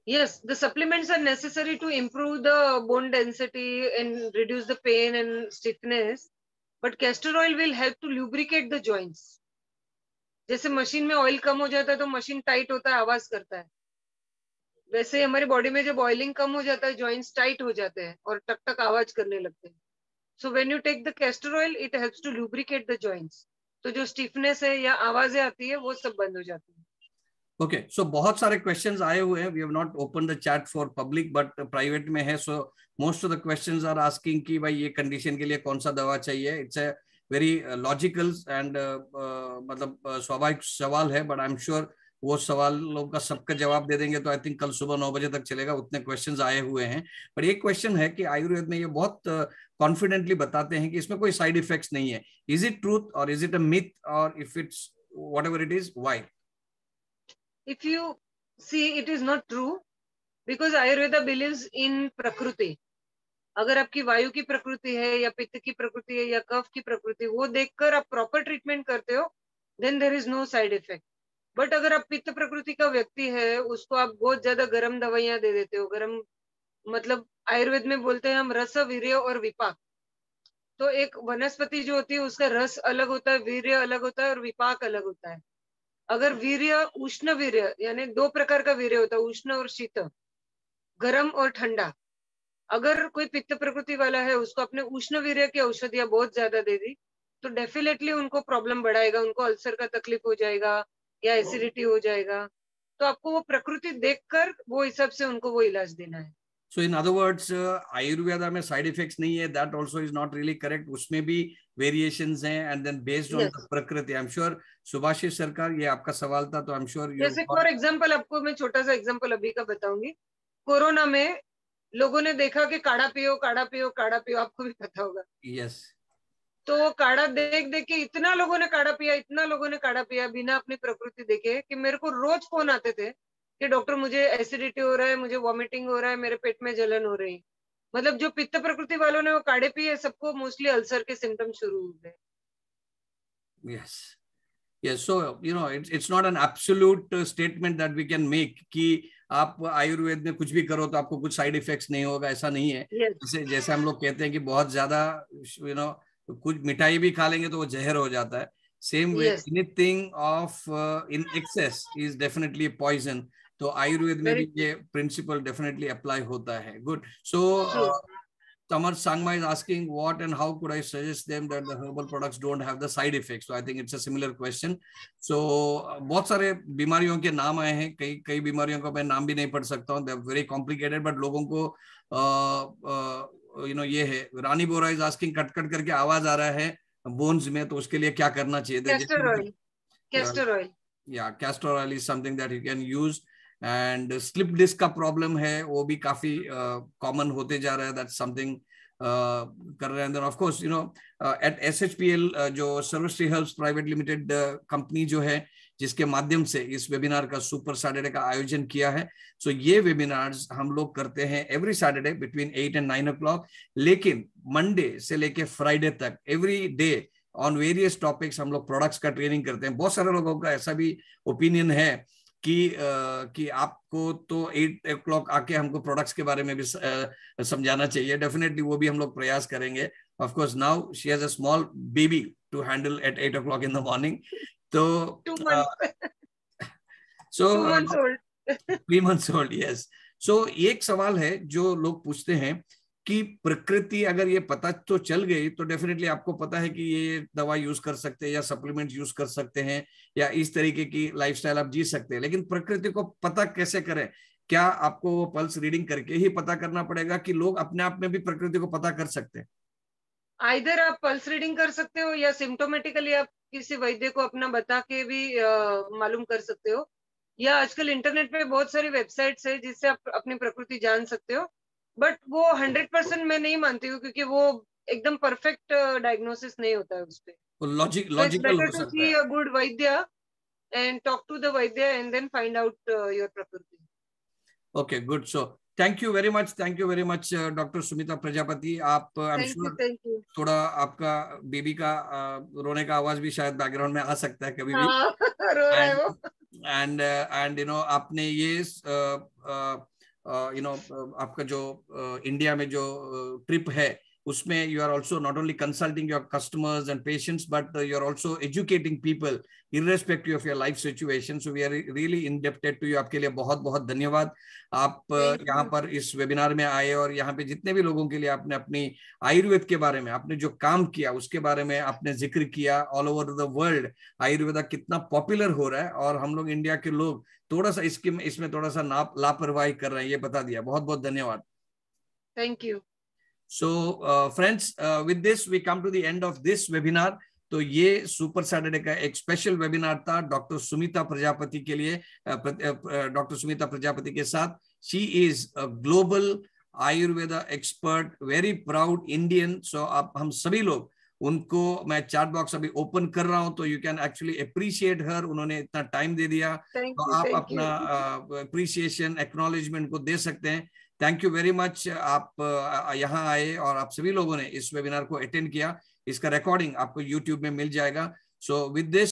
yes the supplements are necessary to improve the bone density and reduce the pain and stiffness but castor oil will help to lubricate the joints जैसे machine में oil कम हो जाता है तो machine tight होता है आवाज करता है वैसे ही हमारी बॉडी में जो बॉइलिंग कम हो जाता है ज्वाइंट्स टाइट हो जाते हैं और टक टक आवाज करने लगते हैं so when you take the castor oil it helps to lubricate the joints तो जो स्टिफनेस है या आवाजें आती है वो सब बंद हो जाती है ओके okay, सो so बहुत सारे क्वेश्चन आए हुए हैं we have not open the chat for public but private में है so most of the question are asking कि भाई ये कंडीशन के लिए कौन सा दवा चाहिए it's a very logical and मतलब uh, स्वाभाविक सवाल है बट आई एम श्योर वो सवालों का सबका जवाब दे देंगे तो आई थिंक कल सुबह नौ बजे तक चलेगा उतने क्वेश्चन आए हुए हैं पर एक क्वेश्चन है कि आयुर्वेद में ये बहुत कॉन्फिडेंटली बताते हैं कि इसमें कोई साइड इफेक्ट्स नहीं है इज इट ट्रूथ और इज इट अ मिथ और if it's whatever it is why if you see it is not true because Ayurveda believe in prakriti अगर आपकी वायु की प्रकृति है या पित्त की प्रकृति है या कफ की प्रकृति वो देखकर आप प्रॉपर ट्रीटमेंट करते हो then there is no side effect but अगर आप पित्त प्रकृति का व्यक्ति है उसको आप बहुत ज्यादा गर्म दवाइयां दे देते हो गर्म मतलब आयुर्वेद में बोलते हैं हम रस वीर्य और विपाक तो एक वनस्पति जो होती है उसका रस अलग होता है वीर्य अलग होता है और विपाक अलग होता है अगर वीर्य उष्ण वीर्य यानी दो प्रकार का वीर्य होता है उष्ण और शीत गर्म और ठंडा अगर कोई पित्त प्रकृति वाला है उसको अपने उष्ण वीर्य की औषधियां बहुत ज्यादा दे दी तो डेफिनेटली उनको प्रॉब्लम बढ़ाएगा उनको अल्सर का तकलीफ हो जाएगा या एसिडिटी हो जाएगा तो आपको वो प्रकृति देखकर वो हिसाब से उनको वो इलाज देना है so in other words Ayurveda में साइड इफेक्ट्स नहीं है that also is not really correct उसमें भी वेरिएशन है एंड देन बेस्ड ऑन प्रकृति आई एम श्योर सुभाषी सरकार ये आपका सवाल था तो आई एम श्योर जैसे फॉर एग्जाम्पल आपको मैं छोटा सा एग्जाम्पल अभी का बताऊंगी कोरोना में लोगों ने देखा कि काढ़ा पियो काढ़ा पियो काढ़ा पियो आपको भी पता होगा यस yes. तो वो काढ़ा देख देख के इतना लोगों ने काढ़ा पिया इतना लोगों ने काढ़ा पिया बिना अपनी प्रकृति देखे कि मेरे को रोज फोन आते थे कि डॉक्टर मुझे एसिडिटी हो रहा है मुझे वॉमिटिंग हो रहा है मेरे पेट में जलन हो रही मतलब जो पित्त प्रकृति वालों ने वो काढ़े पिए सबको मोस्टली अल्सर के सिम्टम शुरू हो गए yes yes so you know it's it's not an absolute uh, statement that we can make कि आप आयुर्वेद में कुछ भी करो तो आपको कुछ साइड इफेक्ट्स नहीं होगा ऐसा नहीं है yes. जैसे जैसे हम लोग कहते हैं कि बहुत ज्यादा यू you नो know, तो कुछ मिठाई भी खा लेंगे तो वो जहर हो जाता है same way anything of in excess is definitely poison तो आयुर्वेद में भी ये प्रिंसिपल डेफिनेटली अप्लाई होता है good so uh, Tamar Sangma is asking what and how could I suggest them that the herbal products don't have the side effects. So I think it's a similar question. So uh, बहुत सारे बीमारियों के नाम आए हैं कई कई बीमारियों का मैं नाम भी नहीं पढ़ सकता हूँ वेरी कॉम्प्लिकेटेड बट लोगों को uh, uh, यू नो ये है Rani Bora is asking cut cut करके आवाज आ रहा है बोन्स में तो उसके लिए क्या करना चाहिए कैस्टर कैस्टर ऑयल या castor oil is something that you can use and slip disc का प्रॉब्लम है वो भी काफी कॉमन uh, होते जा रहा है दैट समथिंग uh, कर रहे हैं of course you know at SHPL जो service Reherbs private limited company जो है uh, जिसके माध्यम से इस वेबिनार का सुपर सैटरडे का आयोजन किया है सो so, ये वेबिनार्स हम लोग करते हैं every Saturday between eight and nine o लेकिन मंडे से लेके फ्राइडे तक every day on various topics हम लोग प्रोडक्ट्स का ट्रेनिंग करते हैं बहुत सारे लोगों का ऐसा भी ओपिनियन है कि आ, कि आपको तो एट ओ क्लॉक आके हमको प्रोडक्ट्स के बारे में भी समझाना चाहिए डेफिनेटली वो भी हम लोग प्रयास करेंगे of course now she has a small baby to handle at at o'clock in the morning तो so three months old yes so एक सवाल है जो लोग पूछते हैं कि प्रकृति अगर ये पता तो चल गई तो डेफिनेटली आपको पता है कि ये दवा यूज कर सकते हैं या सप्लीमेंट यूज कर सकते हैं या इस तरीके की लाइफस्टाइल आप जी सकते हैं लेकिन प्रकृति को पता कैसे करें क्या आपको पल्स रीडिंग करके ही पता करना पड़ेगा कि लोग अपने आप में भी प्रकृति को पता कर सकते हैं आइधर आप पल्स रीडिंग कर सकते हो या सिम्टोमेटिकली आप किसी वैद्य को अपना बता के भी मालूम कर सकते हो या आजकल इंटरनेट पे बहुत सारी वेबसाइट्स है जिससे आप अपनी प्रकृति जान सकते हो बट वो हंड्रेड परसेंट मैं नहीं मानती हूँ क्योंकि वो एकदम परफेक्ट डायग्नोसिस नहीं होता है उसपे गुड तो vaidya and talk to the vaidya and then find out your prakriti okay good so thank you very much thank you very much doctor Sumita Prajapati आप आई एम श्योर थोड़ा आपका बेबी का uh, रोने का आवाज भी शायद बैकग्राउंड में आ सकता है कभी भी एंड एंड यू नो आपने ये you uh, know uh, uh, you know, आपका जो इंडिया में जो ट्रिप है uh, उसमें you are also not only consulting your customers and patients but you are also educating people irrespective of your life situation so we are really indebted to you आपके लिए बहुत बहुत धन्यवाद आप uh, यहाँ पर इस वेबिनार में आए और यहाँ पे जितने भी लोगों के लिए आपने अपनी आयुर्वेद के बारे में आपने जो काम किया उसके बारे में आपने जिक्र किया all over the world Ayurveda कितना पॉपुलर हो रहा है और हम लोग इंडिया के लोग थोड़ा सा इसके इसमें थोड़ा सा लापरवाही कर रहे हैं ये बता दिया बहुत बहुत धन्यवाद thank you So uh, friends, uh, with this, we come to the end of this webinar. तो ये सुपर सैटरडे का एक स्पेशल वेबिनार था डॉक्टर सुमिता प्रजापति के लिए डॉक्टर सुमिता प्रजापति के साथ she is global Ayurveda expert very proud Indian so आप हम सभी लोग उनको मैं चैट बॉक्स अभी ओपन कर रहा हूं तो you can actually appreciate her उन्होंने इतना टाइम दे दिया तो आप अपना अप्रिसिएशन uh, एक्नोलेजमेंट को दे सकते हैं थैंक यू वेरी मच आप यहाँ आए और आप सभी लोगों ने इस वेबिनार को अटेंड किया इसका रिकॉर्डिंग आपको यूट्यूब में मिल जाएगा सो विद दिस